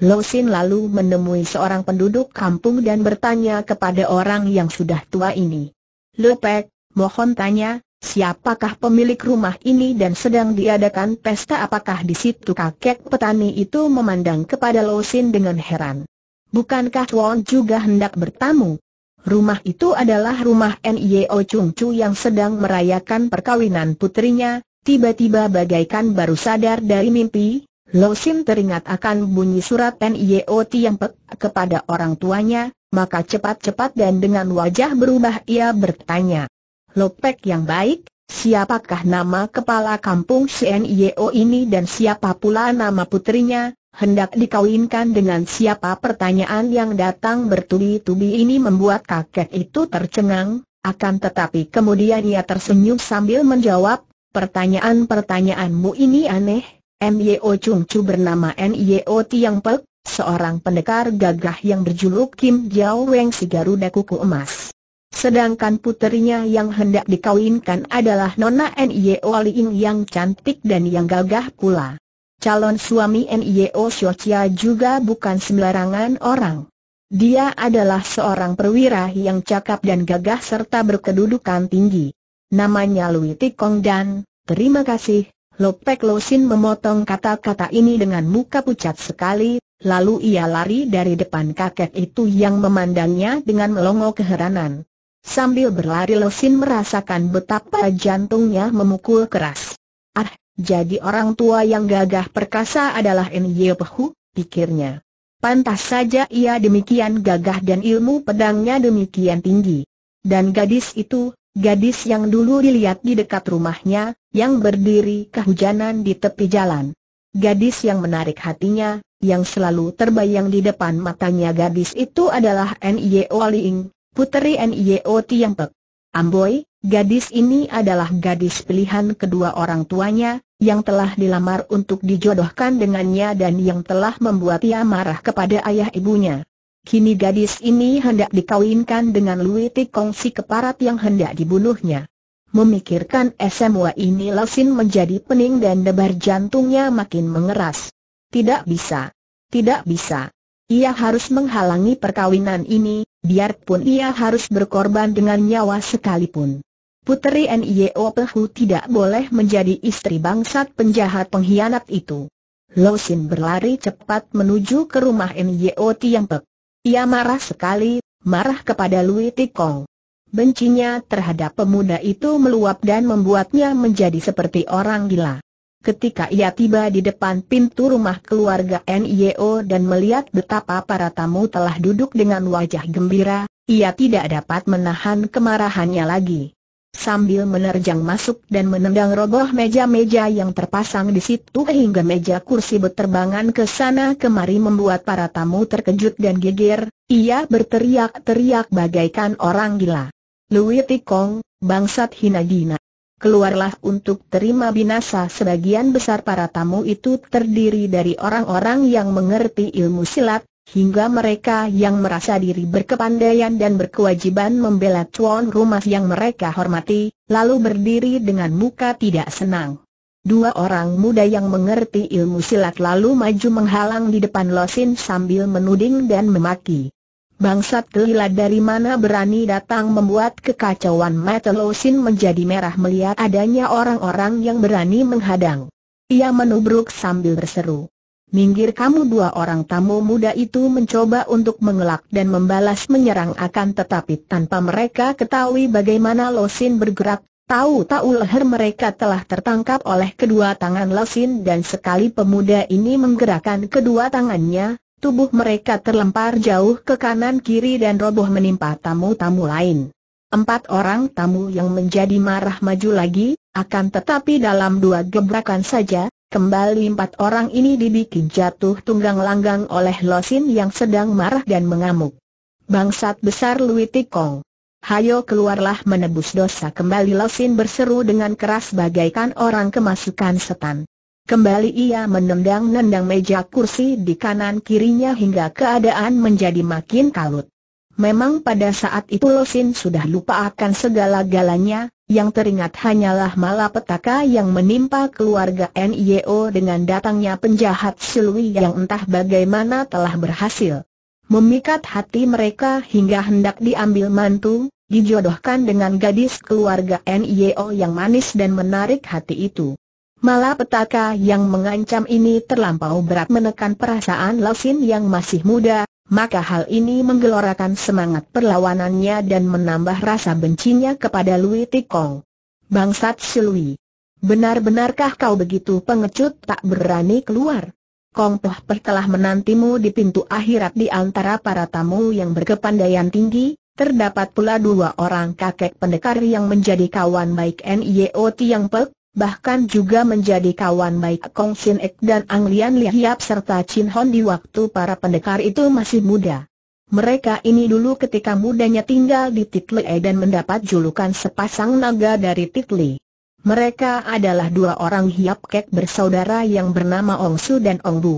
Losin lalu menemui seorang penduduk kampung dan bertanya kepada orang yang sudah tua ini. Lepek, mohon tanya, siapakah pemilik rumah ini dan sedang diadakan pesta apakah di situ kakek petani itu memandang kepada Losin dengan heran. Bukankah Won juga hendak bertamu? Rumah itu adalah rumah N.I.O. Chung Chu yang sedang merayakan perkawinan putrinya, tiba-tiba bagaikan baru sadar dari mimpi, Lo Sim teringat akan bunyi surat Ti yang pek kepada orang tuanya, maka cepat-cepat dan dengan wajah berubah ia bertanya. Lo Lopek yang baik, siapakah nama kepala kampung si N.I.O. ini dan siapa pula nama putrinya, hendak dikawinkan dengan siapa pertanyaan yang datang bertubi-tubi ini membuat kakek itu tercengang, akan tetapi kemudian ia tersenyum sambil menjawab, pertanyaan-pertanyaanmu ini aneh, Myo Chung Chu bernama Nyo Tiang Pek, seorang pendekar gagah yang berjuluk Kim Jiao Weng si Garuda Kuku Emas. Sedangkan puterinya yang hendak dikawinkan adalah Nona Nyo Ling yang cantik dan yang gagah pula. Calon suami NIO Siotia juga bukan sembarangan orang. Dia adalah seorang perwira yang cakap dan gagah serta berkedudukan tinggi. Namanya Lui Tikong dan, terima kasih, Lopek Losin memotong kata-kata ini dengan muka pucat sekali, lalu ia lari dari depan kakek itu yang memandangnya dengan melongo keheranan. Sambil berlari Losin merasakan betapa jantungnya memukul keras. Ah, jadi orang tua yang gagah perkasa adalah N. Pehu, pikirnya. Pantas saja ia demikian gagah dan ilmu pedangnya demikian tinggi. Dan gadis itu, gadis yang dulu dilihat di dekat rumahnya, yang berdiri kehujanan di tepi jalan. Gadis yang menarik hatinya, yang selalu terbayang di depan matanya gadis itu adalah N.I.O. Liing, puteri N.I.O. Tiang Pek. Amboi, Gadis ini adalah gadis pilihan kedua orang tuanya, yang telah dilamar untuk dijodohkan dengannya dan yang telah membuat ia marah kepada ayah ibunya. Kini gadis ini hendak dikawinkan dengan Lui Tikong si keparat yang hendak dibunuhnya. Memikirkan semua ini Lasin menjadi pening dan debar jantungnya makin mengeras. Tidak bisa. Tidak bisa. Ia harus menghalangi perkawinan ini, biarpun ia harus berkorban dengan nyawa sekalipun. Puteri Nio Pehu tidak boleh menjadi istri bangsat penjahat pengkhianat itu. Lo Sin berlari cepat menuju ke rumah Nio Tiang Pek. Ia marah sekali, marah kepada Lui Tikong. Bencinya terhadap pemuda itu meluap dan membuatnya menjadi seperti orang gila. Ketika ia tiba di depan pintu rumah keluarga Nio dan melihat betapa para tamu telah duduk dengan wajah gembira, ia tidak dapat menahan kemarahannya lagi sambil menerjang masuk dan menendang roboh meja-meja yang terpasang di situ hingga meja kursi berterbangan ke sana kemari membuat para tamu terkejut dan geger, ia berteriak-teriak bagaikan orang gila. Lui Tikong, bangsat hina dina. Keluarlah untuk terima binasa sebagian besar para tamu itu terdiri dari orang-orang yang mengerti ilmu silat, hingga mereka yang merasa diri berkepandaian dan berkewajiban membela tuan rumah yang mereka hormati, lalu berdiri dengan muka tidak senang. Dua orang muda yang mengerti ilmu silat lalu maju menghalang di depan Losin sambil menuding dan memaki. Bangsat kelilat dari mana berani datang membuat kekacauan mata Losin menjadi merah melihat adanya orang-orang yang berani menghadang. Ia menubruk sambil berseru minggir kamu dua orang tamu muda itu mencoba untuk mengelak dan membalas menyerang akan tetapi tanpa mereka ketahui bagaimana Losin bergerak, tahu-tahu leher mereka telah tertangkap oleh kedua tangan Losin dan sekali pemuda ini menggerakkan kedua tangannya, tubuh mereka terlempar jauh ke kanan kiri dan roboh menimpa tamu-tamu lain. Empat orang tamu yang menjadi marah maju lagi, akan tetapi dalam dua gebrakan saja, Kembali empat orang ini dibikin jatuh tunggang langgang oleh Losin yang sedang marah dan mengamuk. Bangsat besar Lui Tikong. Hayo keluarlah menebus dosa kembali Losin berseru dengan keras bagaikan orang kemasukan setan. Kembali ia menendang-nendang meja kursi di kanan kirinya hingga keadaan menjadi makin kalut. Memang pada saat itu Losin sudah lupa akan segala-galanya, yang teringat hanyalah malapetaka yang menimpa keluarga NIO dengan datangnya penjahat Silwi yang entah bagaimana telah berhasil memikat hati mereka hingga hendak diambil mantu, dijodohkan dengan gadis keluarga NIO yang manis dan menarik hati itu. Malapetaka yang mengancam ini terlampau berat menekan perasaan Losin yang masih muda, maka hal ini menggelorakan semangat perlawanannya dan menambah rasa bencinya kepada Lui Tikong. Bangsat Silui. Benar-benarkah kau begitu pengecut tak berani keluar? Kong Toh telah menantimu di pintu akhirat di antara para tamu yang berkepandaian tinggi, terdapat pula dua orang kakek pendekar yang menjadi kawan baik Nio Tiang Pek, bahkan juga menjadi kawan baik Kong Sin Ek dan Ang Lian Liap serta Chin Hon di waktu para pendekar itu masih muda. Mereka ini dulu ketika mudanya tinggal di Titli dan mendapat julukan sepasang naga dari Titli. Mereka adalah dua orang Hiap Kek bersaudara yang bernama Ong Su dan Ong Bu.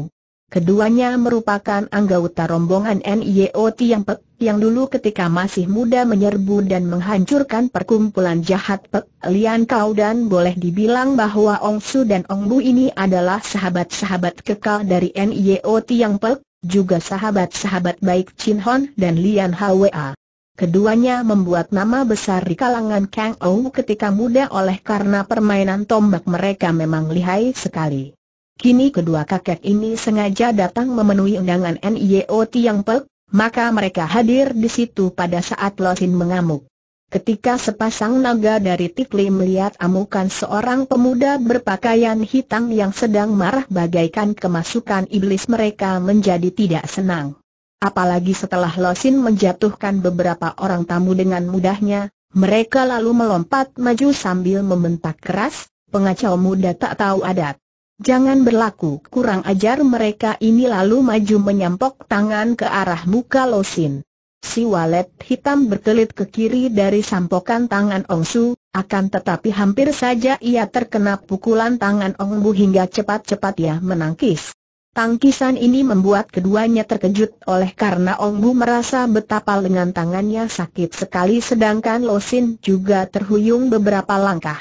Keduanya merupakan anggota rombongan NIO Tiang Pek yang dulu ketika masih muda menyerbu dan menghancurkan perkumpulan jahat Pek Lian Kau dan boleh dibilang bahwa Ong Su dan Ong Bu ini adalah sahabat-sahabat kekal dari NIO Tiang Pek, juga sahabat-sahabat baik Chin Hon dan Lian Hwa. Keduanya membuat nama besar di kalangan Kang Ou ketika muda oleh karena permainan tombak mereka memang lihai sekali. Kini kedua kakek ini sengaja datang memenuhi undangan NIO Tiang Pek, maka mereka hadir di situ pada saat Losin mengamuk. Ketika sepasang naga dari Tikli melihat amukan seorang pemuda berpakaian hitam yang sedang marah bagaikan kemasukan iblis mereka menjadi tidak senang. Apalagi setelah Losin menjatuhkan beberapa orang tamu dengan mudahnya, mereka lalu melompat maju sambil membentak keras, pengacau muda tak tahu adat. Jangan berlaku kurang ajar mereka ini lalu maju menyampok tangan ke arah muka Losin. Si walet hitam berkelit ke kiri dari sampokan tangan Ong Su, akan tetapi hampir saja ia terkena pukulan tangan Ong Bu hingga cepat-cepat ia menangkis. Tangkisan ini membuat keduanya terkejut oleh karena Ong Bu merasa betapa lengan tangannya sakit sekali sedangkan Losin juga terhuyung beberapa langkah.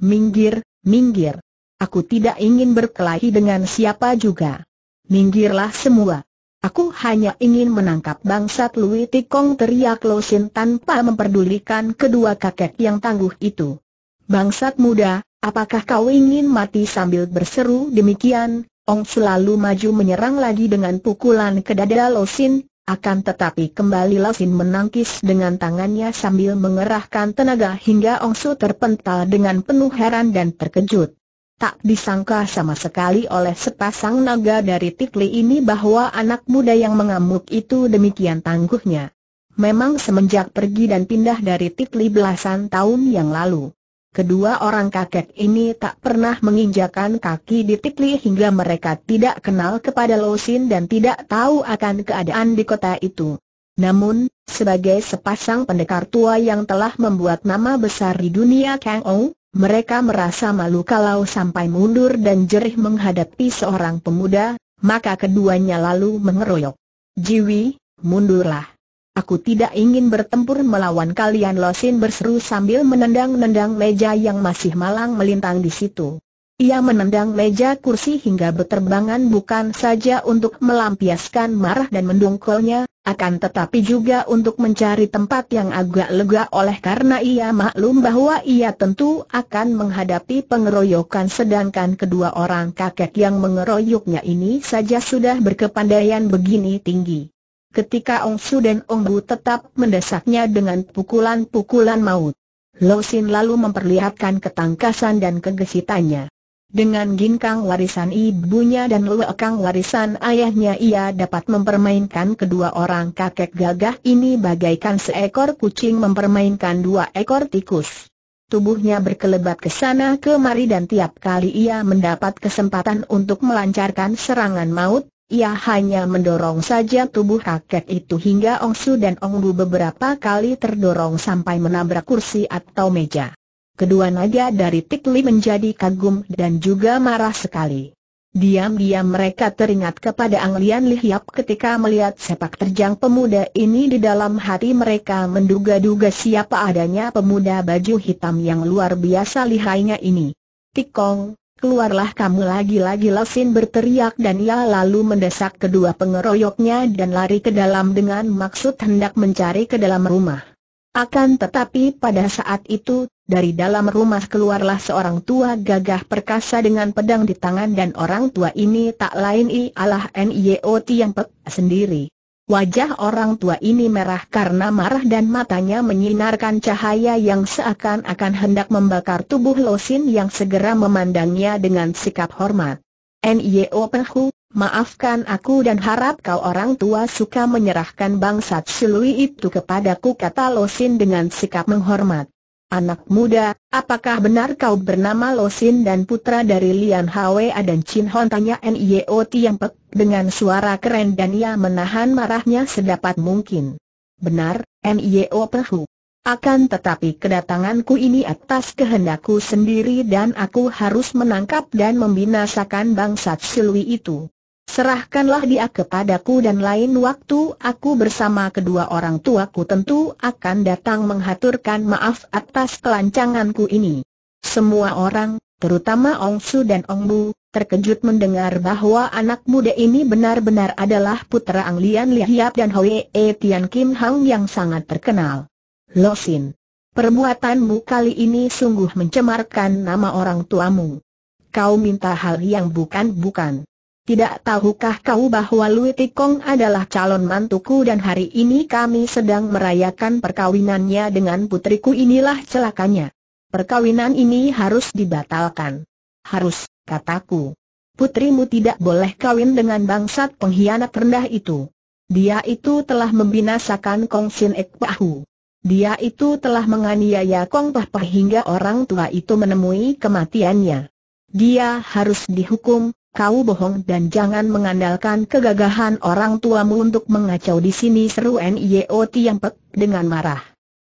Minggir, minggir. Aku tidak ingin berkelahi dengan siapa juga. Minggirlah semua. Aku hanya ingin menangkap bangsat Lui Tikong teriak Losin tanpa memperdulikan kedua kakek yang tangguh itu. Bangsat muda, apakah kau ingin mati sambil berseru demikian? Ong selalu maju menyerang lagi dengan pukulan ke dada Losin, akan tetapi kembali Losin menangkis dengan tangannya sambil mengerahkan tenaga hingga Ong su terpental dengan penuh heran dan terkejut. Tak disangka sama sekali oleh sepasang naga dari Tikli ini bahwa anak muda yang mengamuk itu demikian tangguhnya. Memang semenjak pergi dan pindah dari Tikli belasan tahun yang lalu. Kedua orang kakek ini tak pernah menginjakan kaki di Tikli hingga mereka tidak kenal kepada Losin dan tidak tahu akan keadaan di kota itu. Namun, sebagai sepasang pendekar tua yang telah membuat nama besar di dunia Kang Ong, mereka merasa malu kalau sampai mundur dan jerih menghadapi seorang pemuda, maka keduanya lalu mengeroyok. Jiwi, mundurlah. Aku tidak ingin bertempur melawan kalian Losin berseru sambil menendang-nendang meja yang masih malang melintang di situ. Ia menendang meja kursi hingga berterbangan bukan saja untuk melampiaskan marah dan mendongkolnya, akan tetapi juga untuk mencari tempat yang agak lega oleh karena ia maklum bahwa ia tentu akan menghadapi pengeroyokan sedangkan kedua orang kakek yang mengeroyoknya ini saja sudah berkepandaian begini tinggi. Ketika Ong Su dan Ong Bu tetap mendesaknya dengan pukulan-pukulan maut. Lo Sin lalu memperlihatkan ketangkasan dan kegesitannya. Dengan ginkang warisan ibunya dan lekang warisan ayahnya ia dapat mempermainkan kedua orang kakek gagah ini bagaikan seekor kucing mempermainkan dua ekor tikus. Tubuhnya berkelebat ke sana kemari dan tiap kali ia mendapat kesempatan untuk melancarkan serangan maut, ia hanya mendorong saja tubuh kakek itu hingga Ongsu dan Ongbu beberapa kali terdorong sampai menabrak kursi atau meja. Kedua naga dari Tikli menjadi kagum dan juga marah sekali. Diam-diam mereka teringat kepada Ang Lian ketika melihat sepak terjang pemuda ini di dalam hati mereka menduga-duga siapa adanya pemuda baju hitam yang luar biasa lihainya ini. Tikong, keluarlah kamu lagi-lagi Lesin berteriak dan ia lalu mendesak kedua pengeroyoknya dan lari ke dalam dengan maksud hendak mencari ke dalam rumah. Akan tetapi pada saat itu, dari dalam rumah keluarlah seorang tua gagah perkasa dengan pedang di tangan dan orang tua ini tak lain ialah Nio yang Pek sendiri. Wajah orang tua ini merah karena marah dan matanya menyinarkan cahaya yang seakan-akan hendak membakar tubuh Losin yang segera memandangnya dengan sikap hormat. Nio Pehu, maafkan aku dan harap kau orang tua suka menyerahkan bangsat silui itu kepadaku kata Losin dengan sikap menghormat. Anak muda, apakah benar kau bernama Losin dan putra dari Lian Hwa dan Chin Hon? Tanya Nio Tiang Pek dengan suara keren dan ia menahan marahnya sedapat mungkin. Benar, Nio Pehu. Akan tetapi kedatanganku ini atas kehendakku sendiri dan aku harus menangkap dan membinasakan bangsa Silwi itu. Serahkanlah dia kepadaku dan lain waktu aku bersama kedua orang tuaku tentu akan datang menghaturkan maaf atas kelancanganku ini. Semua orang, terutama Ong Su dan Ong Bu, terkejut mendengar bahwa anak muda ini benar-benar adalah putra Ang Lian Lihiap dan Hwee Tian Kim Hang yang sangat terkenal. Losin, perbuatanmu kali ini sungguh mencemarkan nama orang tuamu. Kau minta hal yang bukan-bukan. Tidak tahukah kau bahwa Lui Tikong adalah calon mantuku dan hari ini kami sedang merayakan perkawinannya dengan putriku inilah celakanya. Perkawinan ini harus dibatalkan. Harus, kataku. Putrimu tidak boleh kawin dengan bangsat pengkhianat rendah itu. Dia itu telah membinasakan Kong Sin Ek Pahu. Dia itu telah menganiaya Kong Pah Pah hingga orang tua itu menemui kematiannya. Dia harus dihukum, kau bohong dan jangan mengandalkan kegagahan orang tuamu untuk mengacau di sini seru N.I.O. Tiang Pek dengan marah.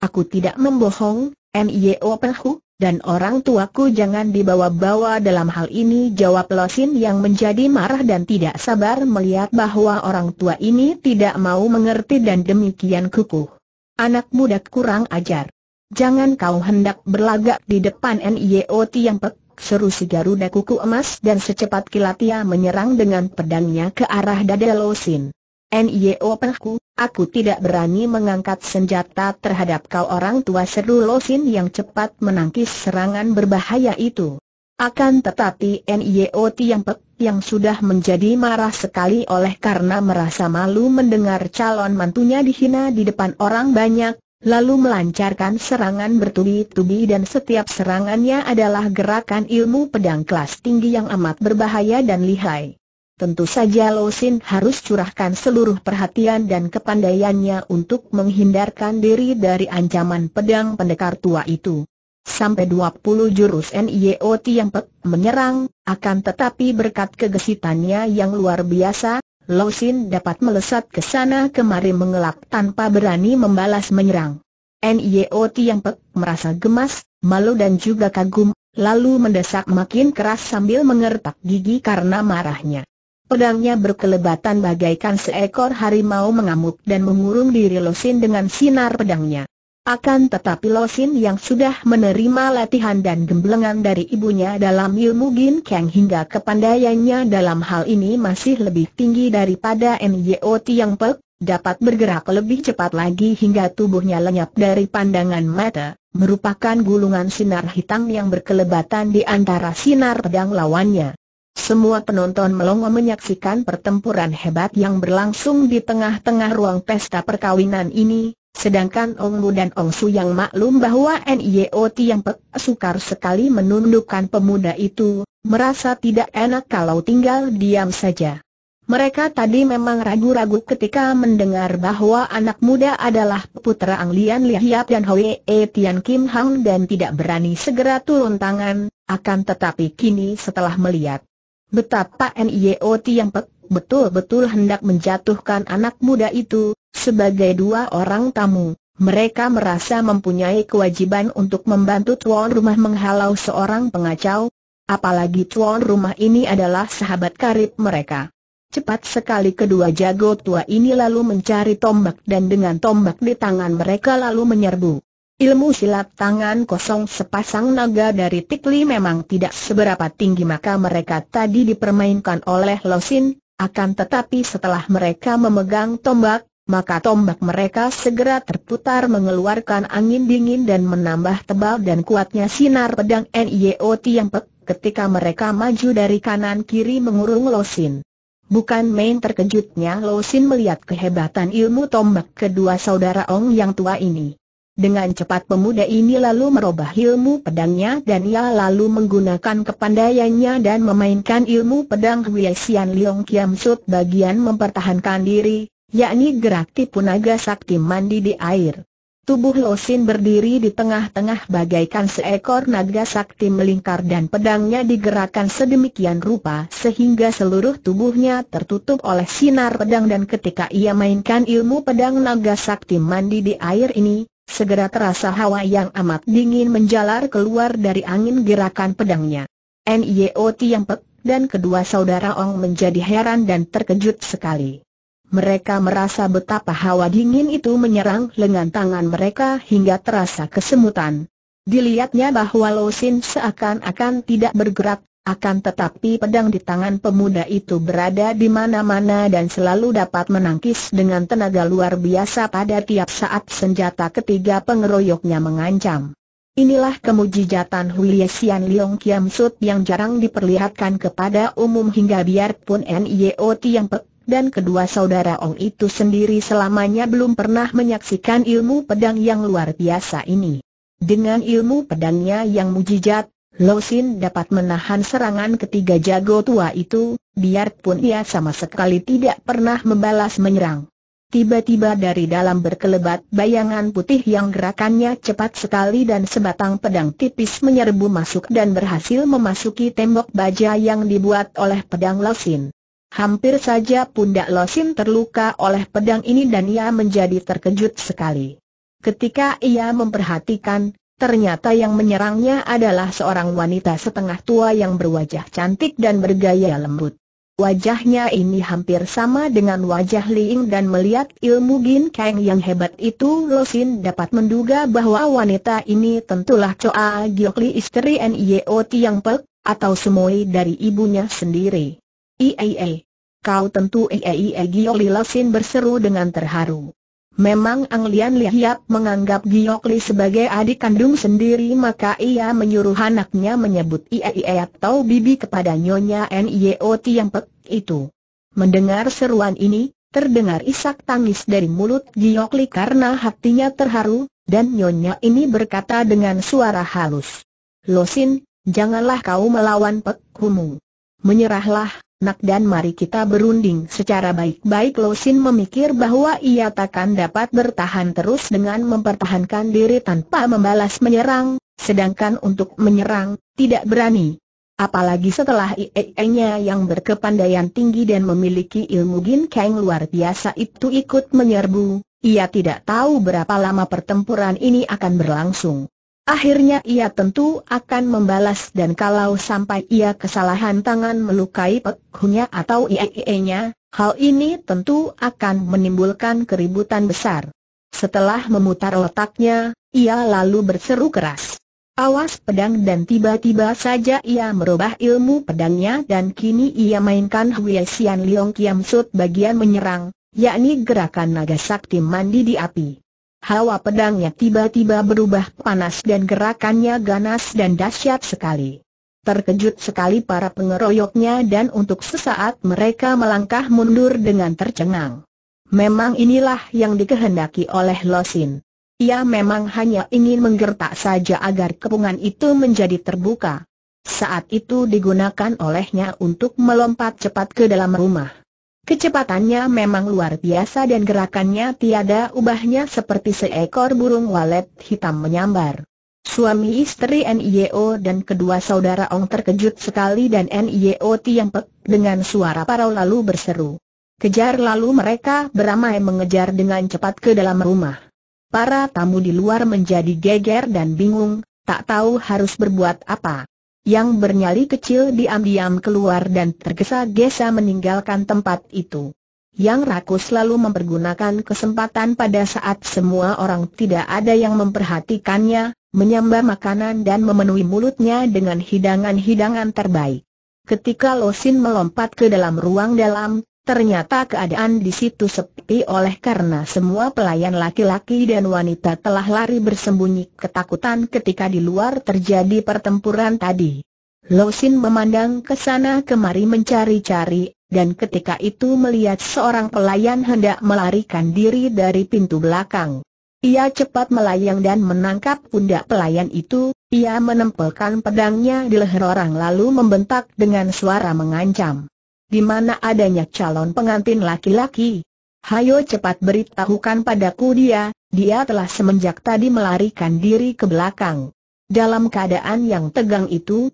Aku tidak membohong, N.I.O. Pelhu, dan orang tuaku jangan dibawa-bawa dalam hal ini jawab Losin yang menjadi marah dan tidak sabar melihat bahwa orang tua ini tidak mau mengerti dan demikian kukuh. Anak muda kurang ajar. Jangan kau hendak berlagak di depan NIO Tiang Pek, seru si Garuda Kuku Emas dan secepat kilat ia menyerang dengan pedangnya ke arah dada Losin. Nio Perku, aku tidak berani mengangkat senjata terhadap kau orang tua seru Losin yang cepat menangkis serangan berbahaya itu. Akan tetapi Nio Tiang Pek yang sudah menjadi marah sekali oleh karena merasa malu mendengar calon mantunya dihina di depan orang banyak, lalu melancarkan serangan bertubi-tubi dan setiap serangannya adalah gerakan ilmu pedang kelas tinggi yang amat berbahaya dan lihai. Tentu saja Lo Sin harus curahkan seluruh perhatian dan kepandaiannya untuk menghindarkan diri dari ancaman pedang pendekar tua itu. Sampai 20 jurus NIO yang menyerang, akan tetapi berkat kegesitannya yang luar biasa, Losin dapat melesat ke sana kemari mengelak tanpa berani membalas menyerang. Nio yang pek merasa gemas, malu dan juga kagum, lalu mendesak makin keras sambil mengertak gigi karena marahnya. Pedangnya berkelebatan bagaikan seekor harimau mengamuk dan mengurung diri Losin dengan sinar pedangnya. Akan tetapi Losin yang sudah menerima latihan dan gemblengan dari ibunya dalam ilmu Gin Kang hingga kepandaiannya dalam hal ini masih lebih tinggi daripada Nyo Tiang Pek, dapat bergerak lebih cepat lagi hingga tubuhnya lenyap dari pandangan mata, merupakan gulungan sinar hitam yang berkelebatan di antara sinar pedang lawannya. Semua penonton melongo menyaksikan pertempuran hebat yang berlangsung di tengah-tengah ruang pesta perkawinan ini, Sedangkan Ong Mu dan Ong Su yang maklum bahwa NIO Tiang Pek sukar sekali menundukkan pemuda itu, merasa tidak enak kalau tinggal diam saja. Mereka tadi memang ragu-ragu ketika mendengar bahwa anak muda adalah putra Ang Lian Lihiap dan Hwee Tian Kim Hang dan tidak berani segera turun tangan, akan tetapi kini setelah melihat betapa NIO Tiang Pek betul-betul hendak menjatuhkan anak muda itu, sebagai dua orang tamu, mereka merasa mempunyai kewajiban untuk membantu tuan rumah menghalau seorang pengacau, apalagi tuan rumah ini adalah sahabat karib mereka. Cepat sekali kedua jago tua ini lalu mencari tombak dan dengan tombak di tangan mereka lalu menyerbu. Ilmu silat tangan kosong sepasang naga dari Tikli memang tidak seberapa tinggi maka mereka tadi dipermainkan oleh Losin, akan tetapi setelah mereka memegang tombak, maka tombak mereka segera terputar mengeluarkan angin dingin dan menambah tebal dan kuatnya sinar pedang NIO pek. ketika mereka maju dari kanan kiri mengurung Losin. Bukan main terkejutnya Losin melihat kehebatan ilmu tombak kedua saudara Ong yang tua ini. Dengan cepat pemuda ini lalu merubah ilmu pedangnya dan ia lalu menggunakan kepandaiannya dan memainkan ilmu pedang Xian Leong Kiam Sut bagian mempertahankan diri, yakni gerak tipu naga sakti mandi di air. Tubuh Losin berdiri di tengah-tengah bagaikan seekor naga sakti melingkar dan pedangnya digerakkan sedemikian rupa sehingga seluruh tubuhnya tertutup oleh sinar pedang dan ketika ia mainkan ilmu pedang naga sakti mandi di air ini, segera terasa hawa yang amat dingin menjalar keluar dari angin gerakan pedangnya. NIOT yang pek, dan kedua saudara Ong menjadi heran dan terkejut sekali. Mereka merasa betapa hawa dingin itu menyerang lengan tangan mereka hingga terasa kesemutan. Dilihatnya bahwa Losin seakan-akan tidak bergerak, akan tetapi pedang di tangan pemuda itu berada di mana-mana dan selalu dapat menangkis dengan tenaga luar biasa pada tiap saat senjata ketiga pengeroyoknya mengancam. Inilah kemujijatan Hulie Sian Leong Kiam Sud yang jarang diperlihatkan kepada umum hingga biarpun NIOT yang pek dan kedua saudara Ong itu sendiri selamanya belum pernah menyaksikan ilmu pedang yang luar biasa ini. Dengan ilmu pedangnya yang mujizat, Losin dapat menahan serangan ketiga jago tua itu, biarpun ia sama sekali tidak pernah membalas menyerang. Tiba-tiba dari dalam berkelebat bayangan putih yang gerakannya cepat sekali dan sebatang pedang tipis menyerbu masuk dan berhasil memasuki tembok baja yang dibuat oleh pedang Losin. Hampir saja pundak Losin terluka oleh pedang ini dan ia menjadi terkejut sekali. Ketika ia memperhatikan, ternyata yang menyerangnya adalah seorang wanita setengah tua yang berwajah cantik dan bergaya lembut. Wajahnya ini hampir sama dengan wajah Liing dan melihat ilmu Gin Kang yang hebat itu Losin dapat menduga bahwa wanita ini tentulah Choa Giokli istri Niot Yang Pek, atau semuai dari ibunya sendiri. Iee. Kau tentu Iee Gioli Lasin berseru dengan terharu. Memang Ang Lian Hiap menganggap Giokli sebagai adik kandung sendiri maka ia menyuruh anaknya menyebut Iee atau Bibi kepada Nyonya Nio Tiang Pek itu. Mendengar seruan ini, terdengar isak tangis dari mulut Giokli karena hatinya terharu, dan Nyonya ini berkata dengan suara halus. Losin, janganlah kau melawan Pek Humu. Menyerahlah, Nak dan mari kita berunding secara baik-baik Lo Sin memikir bahwa ia takkan dapat bertahan terus dengan mempertahankan diri tanpa membalas menyerang, sedangkan untuk menyerang, tidak berani. Apalagi setelah ie nya yang berkepandaian tinggi dan memiliki ilmu ginkang luar biasa itu ikut menyerbu, ia tidak tahu berapa lama pertempuran ini akan berlangsung. Akhirnya ia tentu akan membalas dan kalau sampai ia kesalahan tangan melukai pekhunya atau iee nya hal ini tentu akan menimbulkan keributan besar. Setelah memutar otaknya, ia lalu berseru keras. Awas pedang dan tiba-tiba saja ia merubah ilmu pedangnya dan kini ia mainkan Hwee Sian Leong Kiam Sut bagian menyerang, yakni gerakan naga sakti mandi di api. Hawa pedangnya tiba-tiba berubah panas dan gerakannya ganas dan dahsyat sekali. Terkejut sekali para pengeroyoknya dan untuk sesaat mereka melangkah mundur dengan tercengang. Memang inilah yang dikehendaki oleh Losin. Ia memang hanya ingin menggertak saja agar kepungan itu menjadi terbuka. Saat itu digunakan olehnya untuk melompat cepat ke dalam rumah. Kecepatannya memang luar biasa dan gerakannya tiada ubahnya seperti seekor burung walet hitam menyambar. Suami istri NIO dan kedua saudara Ong terkejut sekali dan NIO Tiampek dengan suara parau lalu berseru. Kejar lalu mereka beramai mengejar dengan cepat ke dalam rumah. Para tamu di luar menjadi geger dan bingung, tak tahu harus berbuat apa yang bernyali kecil diam-diam keluar dan tergesa-gesa meninggalkan tempat itu. Yang rakus selalu mempergunakan kesempatan pada saat semua orang tidak ada yang memperhatikannya, menyamba makanan dan memenuhi mulutnya dengan hidangan-hidangan terbaik. Ketika Losin melompat ke dalam ruang dalam, Ternyata keadaan di situ sepi oleh karena semua pelayan laki-laki dan wanita telah lari bersembunyi ketakutan ketika di luar terjadi pertempuran tadi. Losin memandang ke sana kemari mencari-cari, dan ketika itu melihat seorang pelayan hendak melarikan diri dari pintu belakang. Ia cepat melayang dan menangkap pundak pelayan itu, ia menempelkan pedangnya di leher orang lalu membentak dengan suara mengancam. Di mana adanya calon pengantin laki-laki? Hayo cepat beritahukan padaku dia, dia telah semenjak tadi melarikan diri ke belakang. Dalam keadaan yang tegang itu,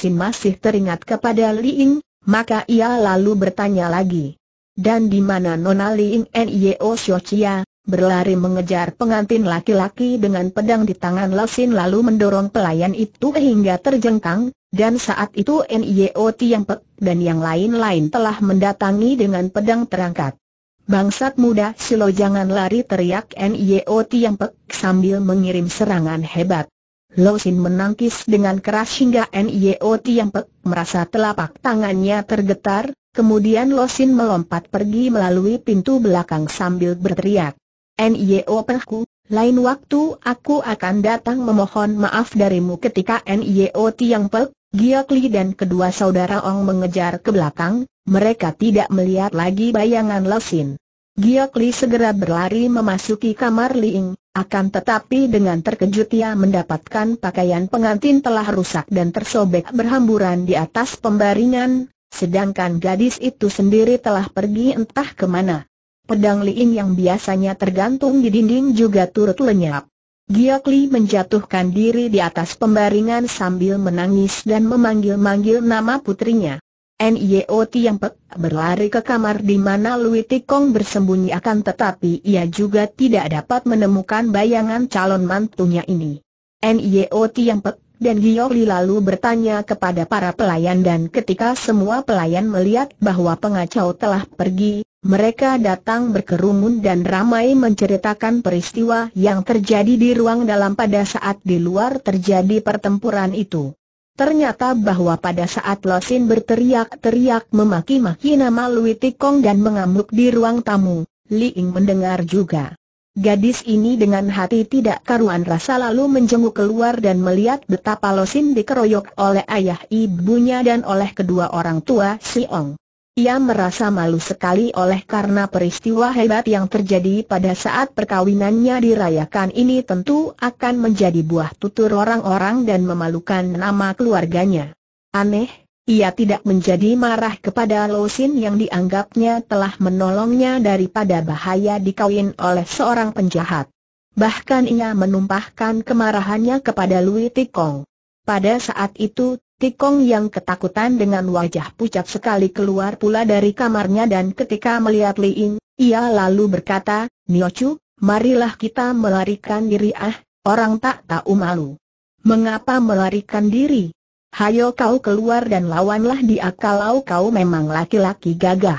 Sin masih teringat kepada Ying, maka ia lalu bertanya lagi. Dan di mana Nona Liing Nio Chia, berlari mengejar pengantin laki-laki dengan pedang di tangan Losin lalu mendorong pelayan itu hingga terjengkang, dan saat itu NIO Tiang Pek dan yang lain-lain telah mendatangi dengan pedang terangkat. Bangsat muda Silo jangan lari teriak NIO Tiang Pek sambil mengirim serangan hebat. Losin menangkis dengan keras hingga NIO Tiang Pek merasa telapak tangannya tergetar, Kemudian Losin melompat pergi melalui pintu belakang sambil berteriak. NIO Pengku, lain waktu aku akan datang memohon maaf darimu ketika NIO Tiang Pek, Giok Li dan kedua saudara Ong mengejar ke belakang, mereka tidak melihat lagi bayangan Lesin. Giok Li segera berlari memasuki kamar Liing, akan tetapi dengan terkejut ia mendapatkan pakaian pengantin telah rusak dan tersobek berhamburan di atas pembaringan, sedangkan gadis itu sendiri telah pergi entah kemana pedang Liin yang biasanya tergantung di dinding juga turut lenyap. Giok Li menjatuhkan diri di atas pembaringan sambil menangis dan memanggil-manggil nama putrinya. Nio e Pek berlari ke kamar di mana Lui Tikong bersembunyi akan tetapi ia juga tidak dapat menemukan bayangan calon mantunya ini. Nio e Pek dan Giok Li lalu bertanya kepada para pelayan dan ketika semua pelayan melihat bahwa pengacau telah pergi, mereka datang berkerumun dan ramai menceritakan peristiwa yang terjadi di ruang dalam pada saat di luar terjadi pertempuran itu. Ternyata bahwa pada saat Losin berteriak-teriak memaki-maki nama Lui Tikong dan mengamuk di ruang tamu, Li Ying mendengar juga. Gadis ini dengan hati tidak karuan rasa lalu menjenguk keluar dan melihat betapa Losin dikeroyok oleh ayah ibunya dan oleh kedua orang tua Si Ong. Ia merasa malu sekali oleh karena peristiwa hebat yang terjadi pada saat perkawinannya dirayakan ini tentu akan menjadi buah tutur orang-orang dan memalukan nama keluarganya. Aneh, ia tidak menjadi marah kepada Losin yang dianggapnya telah menolongnya daripada bahaya dikawin oleh seorang penjahat. Bahkan ia menumpahkan kemarahannya kepada Louis Tikong. Pada saat itu Tikong yang ketakutan dengan wajah pucat sekali keluar pula dari kamarnya dan ketika melihat Li Ying, ia lalu berkata, Niochu, marilah kita melarikan diri ah, orang tak tahu malu. Mengapa melarikan diri? Hayo kau keluar dan lawanlah dia kalau kau memang laki-laki gagah.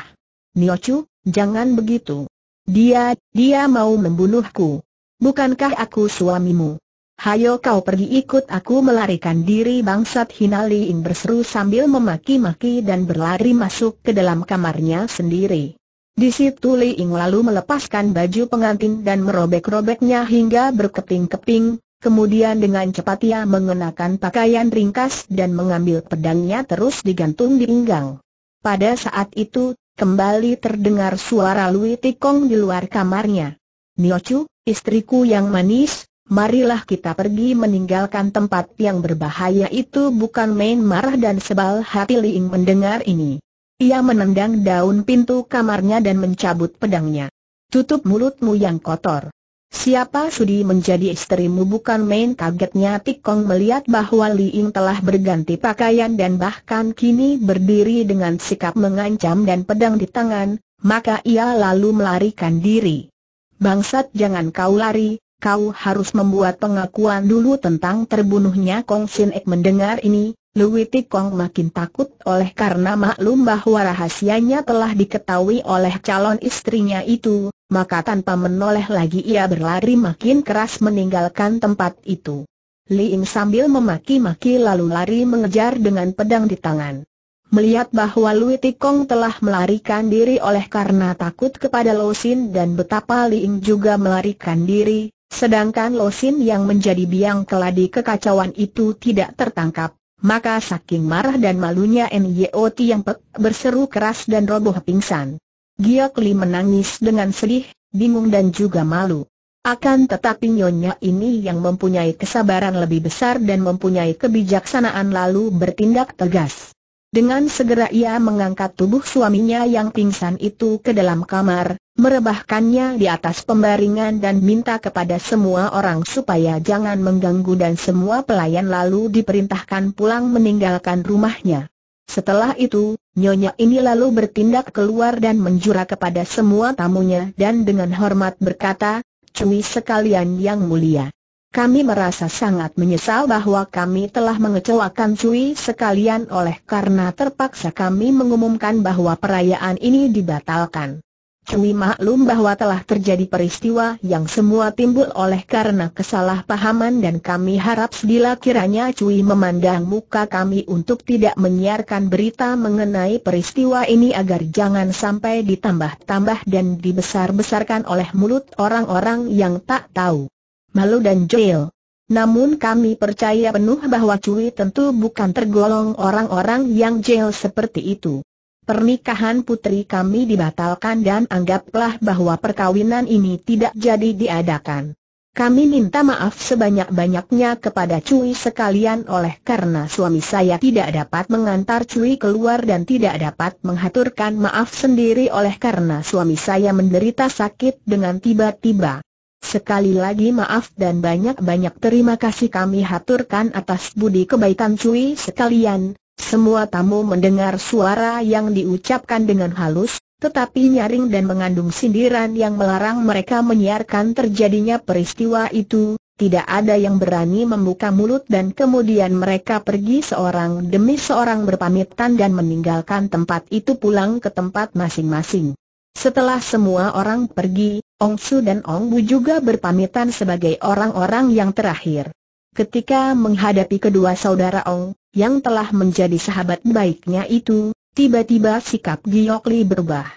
Niochu, jangan begitu. Dia, dia mau membunuhku. Bukankah aku suamimu? Hayo kau pergi ikut aku melarikan diri bangsat Hinaliin berseru sambil memaki-maki dan berlari masuk ke dalam kamarnya sendiri. Di situ Li Ying lalu melepaskan baju pengantin dan merobek-robeknya hingga berkeping-keping, kemudian dengan cepat ia mengenakan pakaian ringkas dan mengambil pedangnya terus digantung di pinggang. Pada saat itu, kembali terdengar suara Lui Tikong di luar kamarnya. Niochu, istriku yang manis, marilah kita pergi meninggalkan tempat yang berbahaya itu bukan main marah dan sebal hati Liing mendengar ini. Ia menendang daun pintu kamarnya dan mencabut pedangnya. Tutup mulutmu yang kotor. Siapa sudi menjadi istrimu bukan main kagetnya Tikong melihat bahwa Liing telah berganti pakaian dan bahkan kini berdiri dengan sikap mengancam dan pedang di tangan, maka ia lalu melarikan diri. Bangsat jangan kau lari, kau harus membuat pengakuan dulu tentang terbunuhnya Kong Sin Ek mendengar ini, Lui Kong makin takut oleh karena maklum bahwa rahasianya telah diketahui oleh calon istrinya itu, maka tanpa menoleh lagi ia berlari makin keras meninggalkan tempat itu. Li Ying sambil memaki-maki lalu lari mengejar dengan pedang di tangan. Melihat bahwa Lui Kong telah melarikan diri oleh karena takut kepada Lo Sin dan betapa Li Ying juga melarikan diri, Sedangkan Losin yang menjadi biang keladi kekacauan itu tidak tertangkap, maka saking marah dan malunya Nyo Tiang Pek berseru keras dan roboh pingsan. Giok Li menangis dengan sedih, bingung dan juga malu. Akan tetapi nyonya ini yang mempunyai kesabaran lebih besar dan mempunyai kebijaksanaan lalu bertindak tegas. Dengan segera ia mengangkat tubuh suaminya yang pingsan itu ke dalam kamar, merebahkannya di atas pembaringan dan minta kepada semua orang supaya jangan mengganggu dan semua pelayan lalu diperintahkan pulang meninggalkan rumahnya. Setelah itu, nyonya ini lalu bertindak keluar dan menjura kepada semua tamunya dan dengan hormat berkata, Cui sekalian yang mulia. Kami merasa sangat menyesal bahwa kami telah mengecewakan Cui sekalian oleh karena terpaksa kami mengumumkan bahwa perayaan ini dibatalkan. Cui maklum bahwa telah terjadi peristiwa yang semua timbul oleh karena kesalahpahaman dan kami harap sedila kiranya Cui memandang muka kami untuk tidak menyiarkan berita mengenai peristiwa ini agar jangan sampai ditambah-tambah dan dibesar-besarkan oleh mulut orang-orang yang tak tahu malu dan jail. Namun kami percaya penuh bahwa Cui tentu bukan tergolong orang-orang yang jail seperti itu. Pernikahan putri kami dibatalkan dan anggaplah bahwa perkawinan ini tidak jadi diadakan. Kami minta maaf sebanyak-banyaknya kepada Cui sekalian oleh karena suami saya tidak dapat mengantar Cui keluar dan tidak dapat menghaturkan maaf sendiri oleh karena suami saya menderita sakit dengan tiba-tiba. Sekali lagi maaf dan banyak-banyak terima kasih kami haturkan atas budi kebaikan Cui sekalian. Semua tamu mendengar suara yang diucapkan dengan halus, tetapi nyaring dan mengandung sindiran yang melarang mereka menyiarkan terjadinya peristiwa itu. Tidak ada yang berani membuka mulut dan kemudian mereka pergi seorang demi seorang berpamitan dan meninggalkan tempat itu pulang ke tempat masing-masing. Setelah semua orang pergi, Ong Su dan Ong Bu juga berpamitan sebagai orang-orang yang terakhir. Ketika menghadapi kedua saudara Ong, yang telah menjadi sahabat baiknya itu, tiba-tiba sikap Giok Li berubah.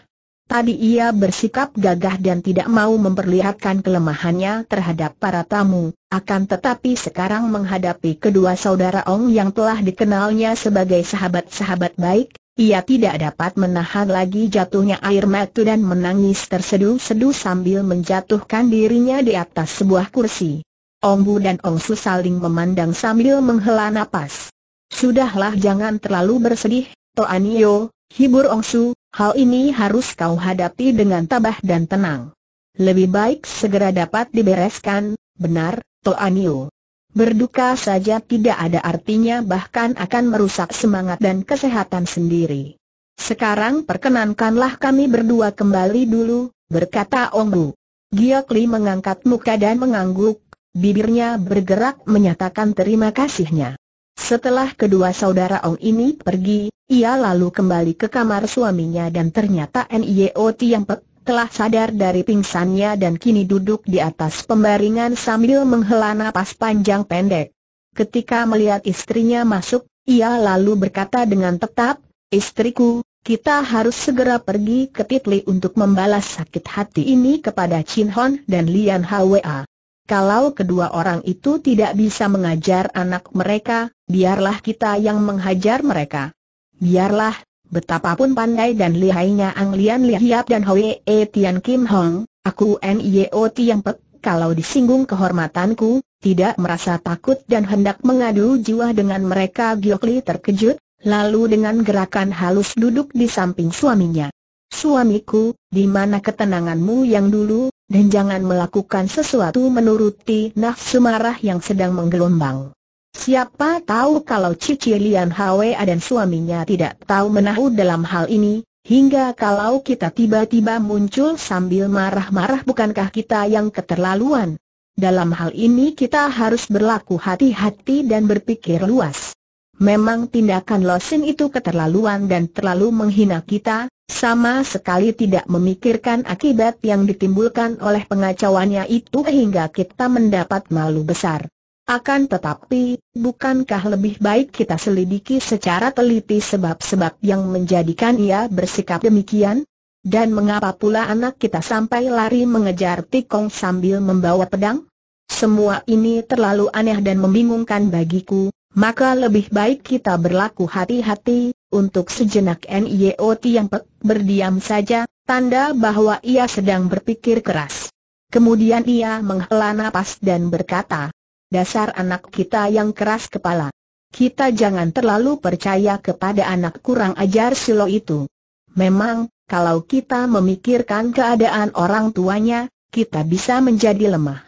Tadi ia bersikap gagah dan tidak mau memperlihatkan kelemahannya terhadap para tamu, akan tetapi sekarang menghadapi kedua saudara Ong yang telah dikenalnya sebagai sahabat-sahabat baik, ia tidak dapat menahan lagi jatuhnya air mata dan menangis terseduh-seduh sambil menjatuhkan dirinya di atas sebuah kursi. Ongbu dan Ongsu saling memandang sambil menghela napas. Sudahlah jangan terlalu bersedih, Toanio, hibur Ongsu, hal ini harus kau hadapi dengan tabah dan tenang. Lebih baik segera dapat dibereskan, benar, Toanio. Berduka saja tidak ada artinya bahkan akan merusak semangat dan kesehatan sendiri. Sekarang perkenankanlah kami berdua kembali dulu, berkata Onggu. Giok Li mengangkat muka dan mengangguk, bibirnya bergerak menyatakan terima kasihnya. Setelah kedua saudara Ong ini pergi, ia lalu kembali ke kamar suaminya dan ternyata NIOT e yang pek telah sadar dari pingsannya dan kini duduk di atas pembaringan sambil menghela napas panjang pendek. Ketika melihat istrinya masuk, ia lalu berkata dengan tetap, Istriku, kita harus segera pergi ke Titli untuk membalas sakit hati ini kepada Chin Hon dan Lian Hwa. Kalau kedua orang itu tidak bisa mengajar anak mereka, biarlah kita yang menghajar mereka. Biarlah betapapun pandai dan lihainya Ang Lian Lihiap dan E Tian Kim Hong, aku Nio Tiang Pek, kalau disinggung kehormatanku, tidak merasa takut dan hendak mengadu jiwa dengan mereka Giokli terkejut, lalu dengan gerakan halus duduk di samping suaminya. Suamiku, di mana ketenanganmu yang dulu, dan jangan melakukan sesuatu menuruti nafsu marah yang sedang menggelombang. Siapa tahu kalau Cici Lian Hwa dan suaminya tidak tahu menahu dalam hal ini, hingga kalau kita tiba-tiba muncul sambil marah-marah bukankah kita yang keterlaluan? Dalam hal ini kita harus berlaku hati-hati dan berpikir luas. Memang tindakan Losin itu keterlaluan dan terlalu menghina kita, sama sekali tidak memikirkan akibat yang ditimbulkan oleh pengacauannya itu hingga kita mendapat malu besar. Akan tetapi, bukankah lebih baik kita selidiki secara teliti sebab-sebab yang menjadikan ia bersikap demikian? Dan mengapa pula anak kita sampai lari mengejar tikong sambil membawa pedang? Semua ini terlalu aneh dan membingungkan bagiku, maka lebih baik kita berlaku hati-hati, untuk sejenak NIO Tiang Pek berdiam saja, tanda bahwa ia sedang berpikir keras. Kemudian ia menghela napas dan berkata, dasar anak kita yang keras kepala. Kita jangan terlalu percaya kepada anak kurang ajar silo itu. Memang, kalau kita memikirkan keadaan orang tuanya, kita bisa menjadi lemah.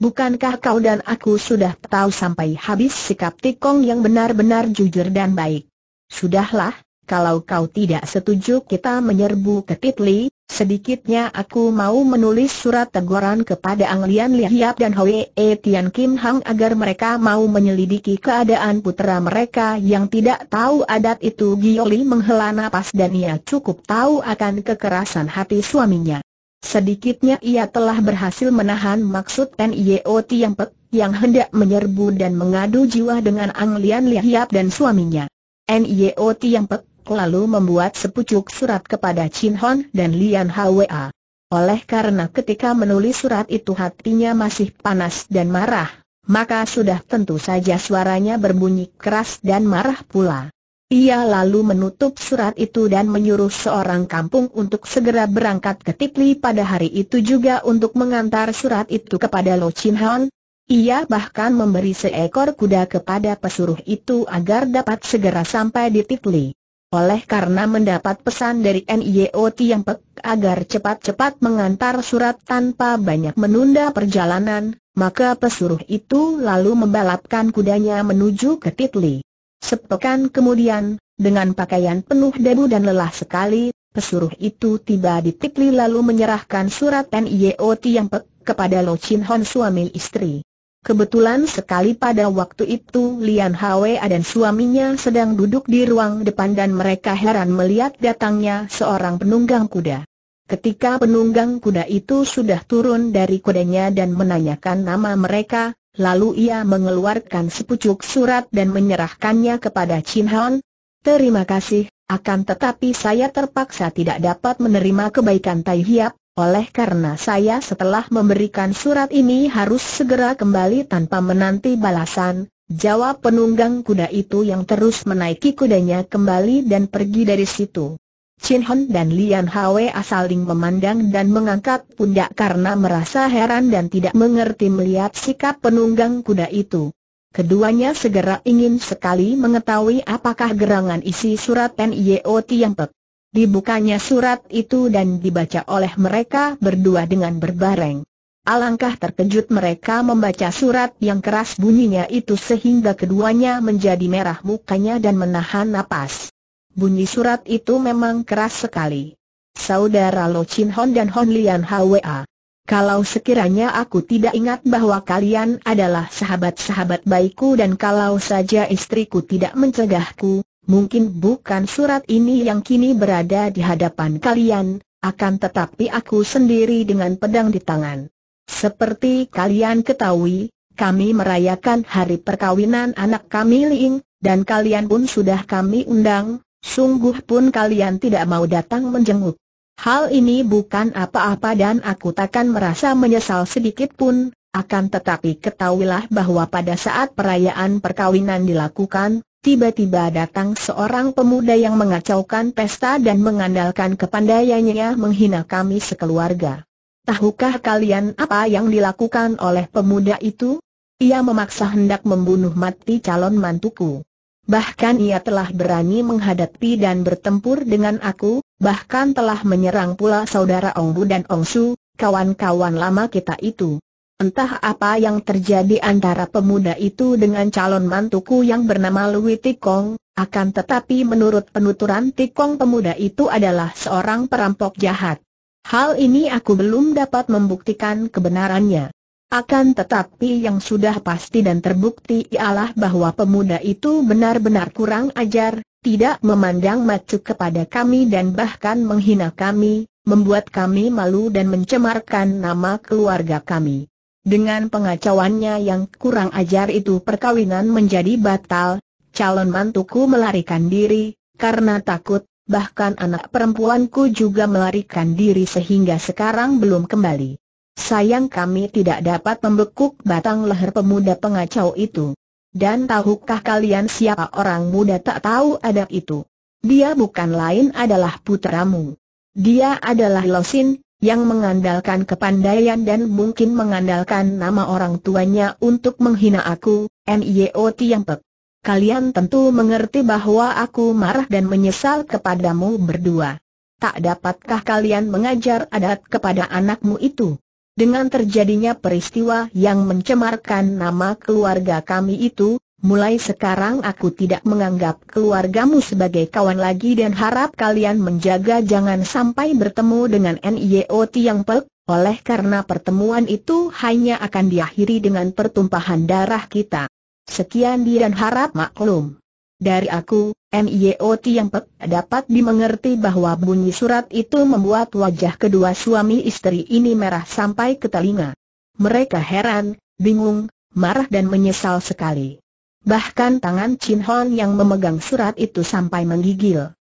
Bukankah kau dan aku sudah tahu sampai habis sikap Tikong yang benar-benar jujur dan baik? Sudahlah, kalau kau tidak setuju kita menyerbu ke Titli, sedikitnya aku mau menulis surat teguran kepada Ang Lian Lihiap dan Hwee Tian Kim Hang agar mereka mau menyelidiki keadaan putera mereka yang tidak tahu adat itu Li menghela nafas dan ia cukup tahu akan kekerasan hati suaminya. Sedikitnya ia telah berhasil menahan maksud Nio Tiang pek, yang hendak menyerbu dan mengadu jiwa dengan Ang Lian Lihiap dan suaminya. Nio Tiang pek, lalu membuat sepucuk surat kepada Chin Hon dan Lian Hwa. Oleh karena ketika menulis surat itu hatinya masih panas dan marah, maka sudah tentu saja suaranya berbunyi keras dan marah pula. Ia lalu menutup surat itu dan menyuruh seorang kampung untuk segera berangkat ke Tipli pada hari itu juga untuk mengantar surat itu kepada Lo Chin Hon. Ia bahkan memberi seekor kuda kepada pesuruh itu agar dapat segera sampai di Tipli. Oleh karena mendapat pesan dari NIO Pek agar cepat-cepat mengantar surat tanpa banyak menunda perjalanan, maka pesuruh itu lalu membalapkan kudanya menuju ke Titli. Sepekan kemudian, dengan pakaian penuh debu dan lelah sekali, pesuruh itu tiba di Titli lalu menyerahkan surat NIO Pek kepada Lo Chin Hon suami istri. Kebetulan sekali pada waktu itu Lian Hwa dan suaminya sedang duduk di ruang depan dan mereka heran melihat datangnya seorang penunggang kuda. Ketika penunggang kuda itu sudah turun dari kudanya dan menanyakan nama mereka, lalu ia mengeluarkan sepucuk surat dan menyerahkannya kepada Chin Hon. Terima kasih, akan tetapi saya terpaksa tidak dapat menerima kebaikan Tai Hiap, oleh karena saya setelah memberikan surat ini harus segera kembali tanpa menanti balasan, jawab penunggang kuda itu yang terus menaiki kudanya kembali dan pergi dari situ. Chin Hon dan Lian Hwe ring memandang dan mengangkat pundak karena merasa heran dan tidak mengerti melihat sikap penunggang kuda itu. Keduanya segera ingin sekali mengetahui apakah gerangan isi surat NIOT yang pek. Dibukanya surat itu dan dibaca oleh mereka berdua dengan berbareng. Alangkah terkejut mereka membaca surat yang keras bunyinya itu sehingga keduanya menjadi merah mukanya dan menahan napas. Bunyi surat itu memang keras sekali. Saudara Lo Chin Hon dan Hon Lian Hwa. Kalau sekiranya aku tidak ingat bahwa kalian adalah sahabat-sahabat baikku dan kalau saja istriku tidak mencegahku, mungkin bukan surat ini yang kini berada di hadapan kalian, akan tetapi aku sendiri dengan pedang di tangan. Seperti kalian ketahui, kami merayakan hari perkawinan anak kami Liing, dan kalian pun sudah kami undang, sungguh pun kalian tidak mau datang menjenguk. Hal ini bukan apa-apa dan aku takkan merasa menyesal sedikit pun, akan tetapi ketahuilah bahwa pada saat perayaan perkawinan dilakukan, Tiba-tiba datang seorang pemuda yang mengacaukan pesta dan mengandalkan kepandaiannya menghina kami sekeluarga. Tahukah kalian apa yang dilakukan oleh pemuda itu? Ia memaksa hendak membunuh mati calon mantuku. Bahkan ia telah berani menghadapi dan bertempur dengan aku, bahkan telah menyerang pula saudara Ongbu dan Ongsu, kawan-kawan lama kita itu. Entah apa yang terjadi antara pemuda itu dengan calon mantuku yang bernama Louis Tikong, akan tetapi menurut penuturan Tikong pemuda itu adalah seorang perampok jahat. Hal ini aku belum dapat membuktikan kebenarannya. Akan tetapi yang sudah pasti dan terbukti ialah bahwa pemuda itu benar-benar kurang ajar, tidak memandang macu kepada kami dan bahkan menghina kami, membuat kami malu dan mencemarkan nama keluarga kami. Dengan pengacauannya yang kurang ajar itu perkawinan menjadi batal, calon mantuku melarikan diri, karena takut, bahkan anak perempuanku juga melarikan diri sehingga sekarang belum kembali. Sayang kami tidak dapat membekuk batang leher pemuda pengacau itu. Dan tahukah kalian siapa orang muda tak tahu adab itu? Dia bukan lain adalah putramu. Dia adalah Losin, yang mengandalkan kepandaian dan mungkin mengandalkan nama orang tuanya untuk menghina aku, NIO pek. Kalian tentu mengerti bahwa aku marah dan menyesal kepadamu berdua. Tak dapatkah kalian mengajar adat kepada anakmu itu? Dengan terjadinya peristiwa yang mencemarkan nama keluarga kami itu, mulai sekarang aku tidak menganggap keluargamu sebagai kawan lagi dan harap kalian menjaga jangan sampai bertemu dengan NIO Tiang Pek, oleh karena pertemuan itu hanya akan diakhiri dengan pertumpahan darah kita. Sekian dan harap maklum. Dari aku, NIO Tiang Pek dapat dimengerti bahwa bunyi surat itu membuat wajah kedua suami istri ini merah sampai ke telinga. Mereka heran, bingung, marah dan menyesal sekali. Bahkan tangan Chin Hon yang memegang surat itu sampai menggigil.